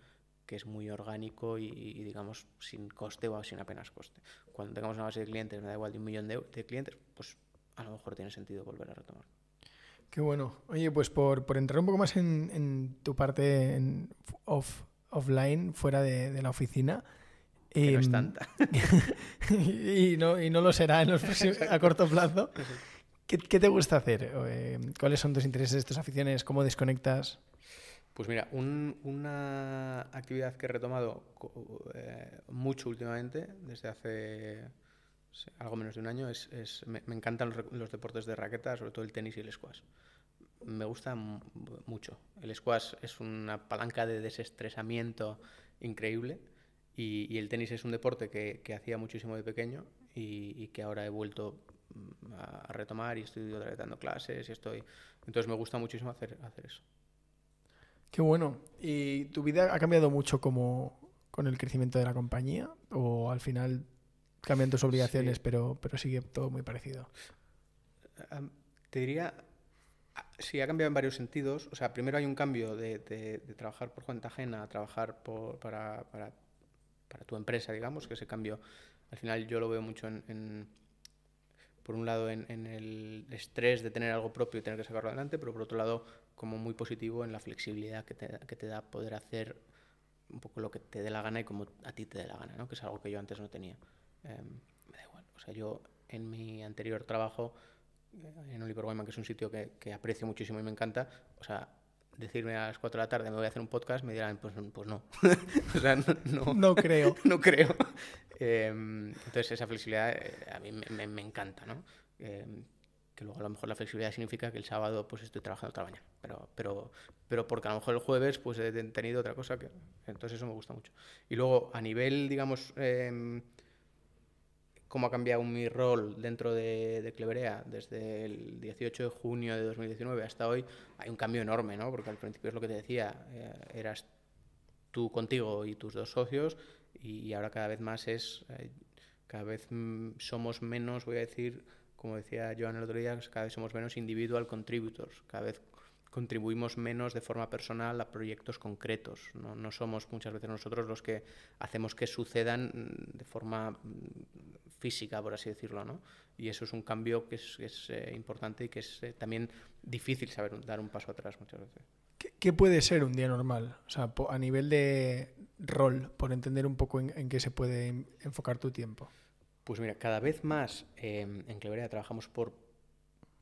que es muy orgánico y, digamos sin coste o sin apenas coste. Cuando tengamos una base de clientes, me da igual de un millón de, clientes, pues a lo mejor tiene sentido volver a retomar. Qué bueno. Oye, pues por, entrar un poco más en, tu parte offline, fuera de, la oficina. Em, <laughs> y, no es tanta. y, no, lo será en los <laughs> a corto plazo. ¿Qué, te gusta hacer? Em, ¿Cuáles son tus intereses, tus aficiones? ¿Cómo desconectas? Pues mira, una actividad que he retomado eh, mucho últimamente, desde hace algo menos de un año, es, me, encantan los, deportes de raqueta, sobre todo el tenis y el squash me gusta mucho. El squash es una palanca de desestresamiento increíble y, el tenis es un deporte que, hacía muchísimo de pequeño y, que ahora he vuelto mm, a, retomar y estoy otra dando clases y estoy... Entonces me gusta muchísimo hacer, hacer eso. Qué bueno. ¿Y tu vida ha cambiado mucho como con el crecimiento de la compañía? ¿O al final cambian tus obligaciones pero, pero sigue todo muy parecido? te diría Sí, ha cambiado en varios sentidos. O sea, primero hay un cambio de, trabajar por cuenta ajena a trabajar para, tu empresa, digamos, que ese cambio, al final yo lo veo mucho en, por un lado, en, el estrés de tener algo propio y tener que sacarlo adelante, pero por otro lado, como muy positivo en la flexibilidad que te, da poder hacer un poco lo que te dé la gana y como a ti te dé la gana, ¿no? que es algo que yo antes no tenía. Em, me da igual. O sea, yo en mi anterior trabajo en Oliver Wyman, que es un sitio que, aprecio muchísimo y me encanta, o sea, decirme a las 4 de la tarde me voy a hacer un podcast, me dirán, pues, pues no. <laughs> o sea, no, creo. no creo. <laughs> Em, entonces, esa flexibilidad eh, a mí me, encanta, ¿no? Em, que luego a lo mejor la flexibilidad significa que el sábado pues estoy trabajando otra mañana, pero, pero, pero porque a lo mejor el jueves pues he tenido otra cosa que... Entonces eso me gusta mucho. Y luego a nivel, digamos, em, cómo ha cambiado mi rol dentro de, de, Cleverea desde el 18 de junio de 2019 hasta hoy, hay un cambio enorme, ¿no? Porque al principio es lo que te decía, eh, eras tú contigo y tus dos socios y, ahora cada vez más es, eh, cada vez mm, somos menos, voy a decir, como decía Joan el otro día, cada vez somos menos individual contributors, cada vez contribuimos menos de forma personal a proyectos concretos. ¿no? somos muchas veces nosotros los que hacemos que sucedan mm, de forma mm, física, por así decirlo. ¿no? Y eso es un cambio que es, eh, importante y que es eh, también difícil saber dar un paso atrás muchas veces. ¿Qué, puede ser un día normal? O sea, a nivel de rol, por entender un poco en, qué se puede enfocar tu tiempo. Pues mira, cada vez más em, en Cleveria trabajamos por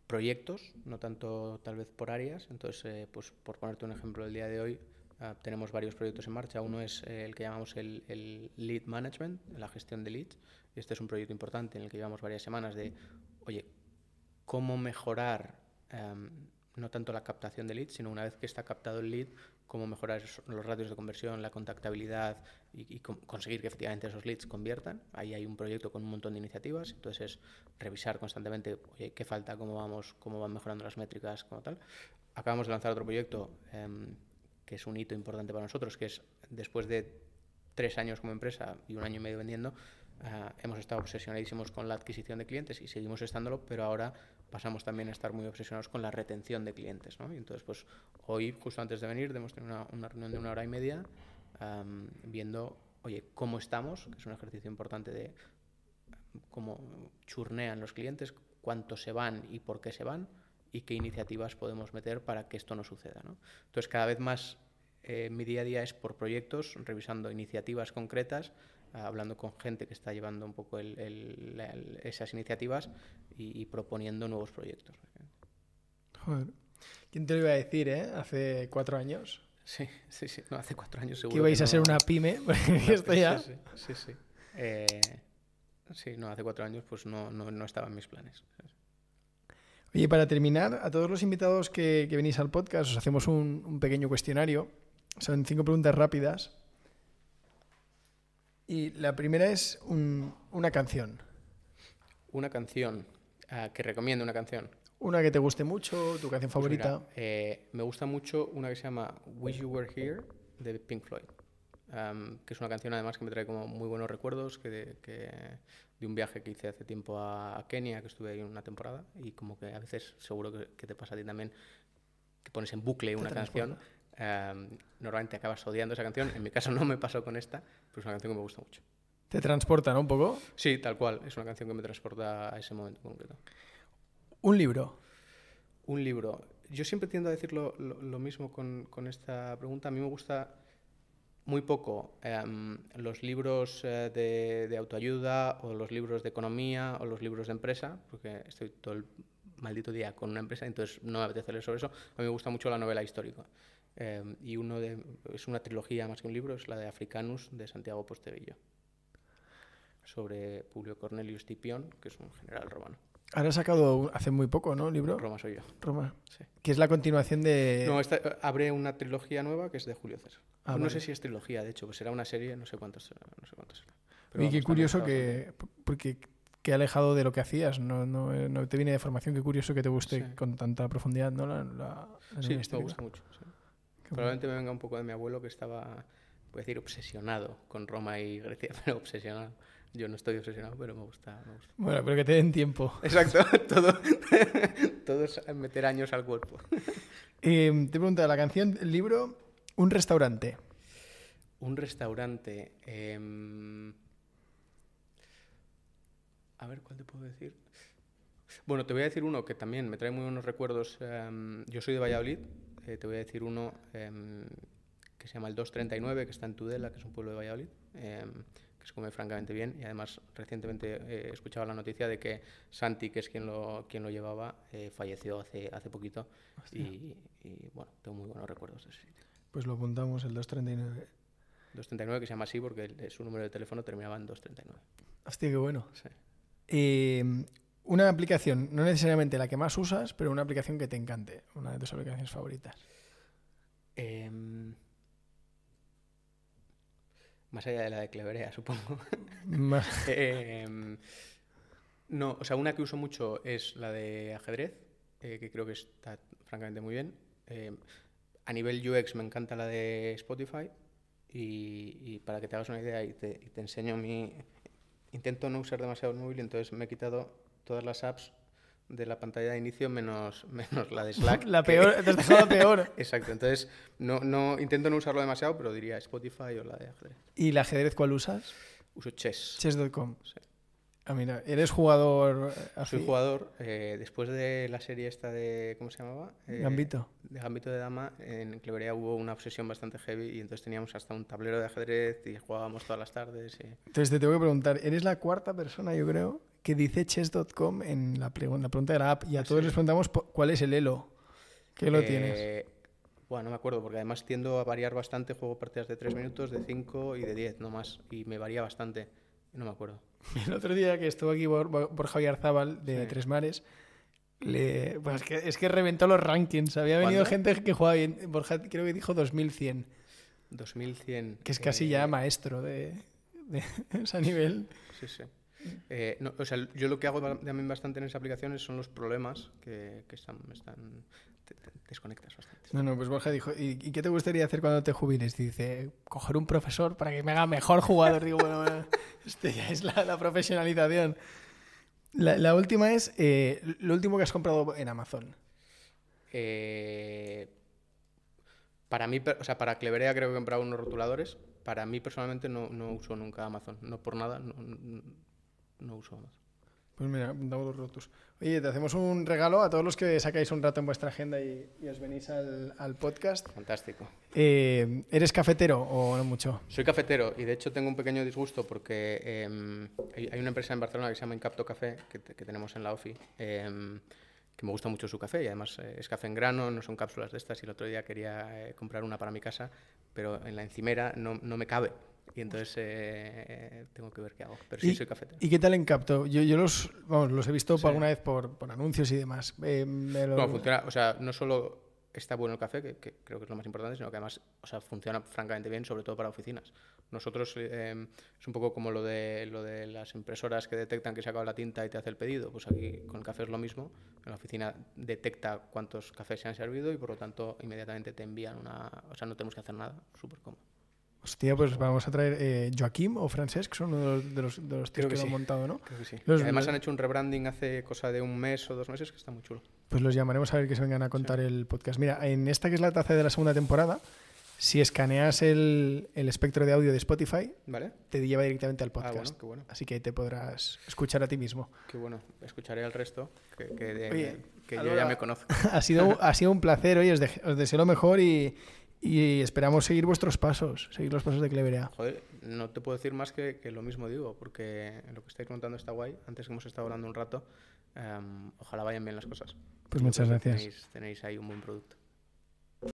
proyectos, no tanto tal vez por áreas. Entonces, eh, pues por ponerte un ejemplo, el día de hoy ah, tenemos varios proyectos en marcha. Uno es eh, el que llamamos el, lead management, la gestión de leads. Y este es un proyecto importante en el que llevamos varias semanas de, oye, ¿cómo mejorar em, no tanto la captación de leads, sino una vez que está captado el lead, cómo mejorar los ratios de conversión, la contactabilidad y, conseguir que efectivamente esos leads conviertan. Ahí hay un proyecto con un montón de iniciativas, entonces es revisar constantemente qué falta, cómo vamos, cómo van mejorando las métricas, como tal. Acabamos de lanzar otro proyecto em, que es un hito importante para nosotros, que es después de tres años como empresa y un año y medio vendiendo, ah, hemos estado obsesionadísimos con la adquisición de clientes y seguimos estándolo, pero ahora pasamos también a estar muy obsesionados con la retención de clientes. ¿no? Y entonces, pues hoy, justo antes de venir, hemos tenido una, reunión de una hora y media viendo, oye, cómo estamos, que es un ejercicio importante de cómo churnean los clientes, cuánto se van y por qué se van, y qué iniciativas podemos meter para que esto no suceda. ¿no? Entonces, cada vez más eh, mi día a día es por proyectos, revisando iniciativas concretas eh, hablando con gente que está llevando un poco esas iniciativas y, proponiendo nuevos proyectos. Joder. ¿Quién te lo iba a decir, eh? Hace cuatro años. Sí, sí, sí. No, hace cuatro años seguro. Que ibais a ser una pyme. <laughs> Esto ya. Sí, sí. Eh, sí, no, hace cuatro años pues no, estaban mis planes. Oye, para terminar, a todos los invitados que, venís al podcast os hacemos un, un pequeño cuestionario. Son cinco preguntas rápidas y la primera es una canción. Una canción. Ah, que recomiendo una canción. Una que te guste mucho, tu canción pues favorita. Eh, me gusta mucho una que se llama Wish You Were Here de Pink Floyd. que es una canción además que me trae como muy buenos recuerdos que de, un viaje que hice hace tiempo a, Kenia, que estuve ahí una temporada, y como que a veces seguro que, te pasa a ti también, que pones en bucle una canción, normalmente acabas odiando esa canción, en mi caso no me pasó con esta, pero es una canción que me gusta mucho. ¿Te transporta, no? Un poco. Sí, tal cual. Es una canción que me transporta a ese momento concreto. Un libro. Un libro. Yo siempre tiendo a decir lo, mismo con, esta pregunta. A mí me gusta muy poco em, los libros eh, de, de, autoayuda o los libros de economía o los libros de empresa, porque estoy todo el maldito día con una empresa, entonces no me apetece leer sobre eso. A mí me gusta mucho la novela histórica. Em, y uno de, es una trilogía más que un libro, es la de Africanus de Santiago Postevillo, sobre Publio Cornelius Tipión, que es un general romano. Ahora ha sacado hace muy poco, ¿no? El libro. Roma soy yo. Roma. Sí. Que es la continuación de. No, abre una trilogía nueva que es de Julio César. Ah, no sé si es trilogía, de hecho, pues será una serie, no sé cuántos será. No sé cuántos y qué curioso que. Porque ha alejado de lo que hacías, no, no, te viene de formación, qué curioso que te guste con tanta profundidad, ¿no? La, sí, me gusta mucho. Probablemente me venga un poco de mi abuelo que estaba, voy a decir, obsesionado con Roma y Grecia, <laughs> pero obsesionado. Yo no estoy obsesionado, pero me gusta. Bueno, pero que te den tiempo. Exacto, <laughs> <laughs> todo, es meter años al cuerpo. Eh, te pregunto, la canción, el libro, un restaurante. Un restaurante. Em, a ver, ¿cuál te puedo decir? Bueno, te voy a decir uno que también me trae muy buenos recuerdos. Em, yo soy de Valladolid, eh, te voy a decir uno em, que se llama el 239, que está en Tudela, que es un pueblo de Valladolid, em, que se come francamente bien. Y además, recientemente eh, he escuchado la noticia de que Santi, que es quien lo, quien lo llevaba, eh, falleció hace, hace poquito. Y, bueno, tengo muy buenos recuerdos de ese sitio. Pues lo apuntamos, el 239. 239, que se llama así porque su número de teléfono terminaba en 239. Hostia, qué bueno. Sí. Una aplicación, no necesariamente la que más usas, pero una aplicación que te encante, una de tus aplicaciones favoritas. Em, más allá de la de Cleverea, supongo. <laughs> Em, no, o sea, una que uso mucho es la de ajedrez, eh, que creo que está francamente muy bien. Em, a nivel UX me encanta la de Spotify. Y, para que te hagas una idea y te, y te enseño mi... Intento no usar demasiado el móvil, entonces me he quitado todas las apps de la pantalla de inicio menos, <laughs> menos la de Slack. la peor, la peor. <laughs> Exacto, entonces no, no, intento no usarlo demasiado, pero diría Spotify o la de ajedrez. ¿Y el ajedrez cuál usas? Uso Chess. Chess.com. Sí. Ah, mira, ¿eres jugador eh, Soy jugador. Eh, después de la serie esta de... ¿Cómo se llamaba? Eh, Gambito. De Gambito de Dama, en cleveria hubo una obsesión bastante heavy y entonces teníamos hasta un tablero de ajedrez y jugábamos todas las tardes. Entonces te tengo que preguntar, ¿eres la cuarta persona, yo creo, que dice chess.com en la, pregunta de la app y a ah, todos les preguntamos cuál es el elo. ¿Qué lo eh, tienes? Bueno, no me acuerdo, porque además tiendo a variar bastante. Juego partidas de 3 minutos, de 5 y de 10, no más. Y me varía bastante. No me acuerdo. <laughs> El otro día que estuvo aquí Borja Villarzábal de Tres Mares, le... pues es, que, reventó los rankings. Había venido gente que jugaba bien. Borja creo que dijo 2100. 2100. Que es casi ya eh, maestro de <laughs> ese nivel. Sí, sí. Eh, o sea, yo lo que hago también bastante en esas aplicaciones son los problemas que, están, te, desconectas bastante. No, no, pues Borja dijo, ¿y, qué te gustaría hacer cuando te jubiles? dice, coger un profesor para que me haga mejor jugador. Digo, bueno, este ya es la, profesionalización. La, última es, eh, lo último que has comprado en Amazon. Eh, para mí, o sea, para Cleverea creo que he comprado unos rotuladores. Para mí personalmente no, uso nunca Amazon, no por nada. no, no uso más. Pues mira, los rotos. Oye, te hacemos un regalo a todos los que sacáis un rato en vuestra agenda y, os venís al, al podcast. Fantástico. Eh, ¿Eres cafetero o no mucho? Soy cafetero y de hecho tengo un pequeño disgusto porque em, hay, una empresa en Barcelona que se llama Incapto Café, que, tenemos en la OFI, em, que me gusta mucho su café y además eh, es café en grano, no son cápsulas de estas y el otro día quería eh, comprar una para mi casa, pero en la encimera no, no me cabe y entonces eh, tengo que ver qué hago. Pero sí soy cafetero. ¿Y qué tal en Capto? Yo, los, vamos, los he visto alguna vez por, anuncios y demás. Eh, no, funciona. O sea, no solo está bueno el café, que, creo que es lo más importante, sino que además o sea, funciona francamente bien, sobre todo para oficinas. Nosotros em, es un poco como lo de, lo de las impresoras que detectan que se ha acabado la tinta y te hace el pedido. Pues aquí con el café es lo mismo. la oficina detecta cuántos cafés se han servido y por lo tanto inmediatamente te envían una... O sea, no tenemos que hacer nada. Súper cómodo. Hostia, pues vamos a traer eh, Joaquim o Francesc, que son uno de los, de los, tíos que, lo han montado, ¿no? que además han hecho un rebranding hace cosa de un mes o dos meses que está muy chulo. Pues los llamaremos a ver que se vengan a contar el podcast. Mira, en esta que es la taza de la segunda temporada, si escaneas el, espectro de audio de Spotify, ¿Vale? te lleva directamente al ah, podcast. Así que te podrás escuchar a ti mismo. Qué bueno, escucharé al resto, que, yo ya me conozco. <laughs> Ha sido, ha sido un placer, hoy os deseo lo mejor y y esperamos seguir vuestros pasos, seguir los pasos de Cleverea. Joder, no te puedo decir más que, lo mismo digo, porque lo que estáis contando está guay. Antes que hemos estado hablando un rato, em, ojalá vayan bien las cosas. Pues muchas gracias. tenéis ahí un buen producto.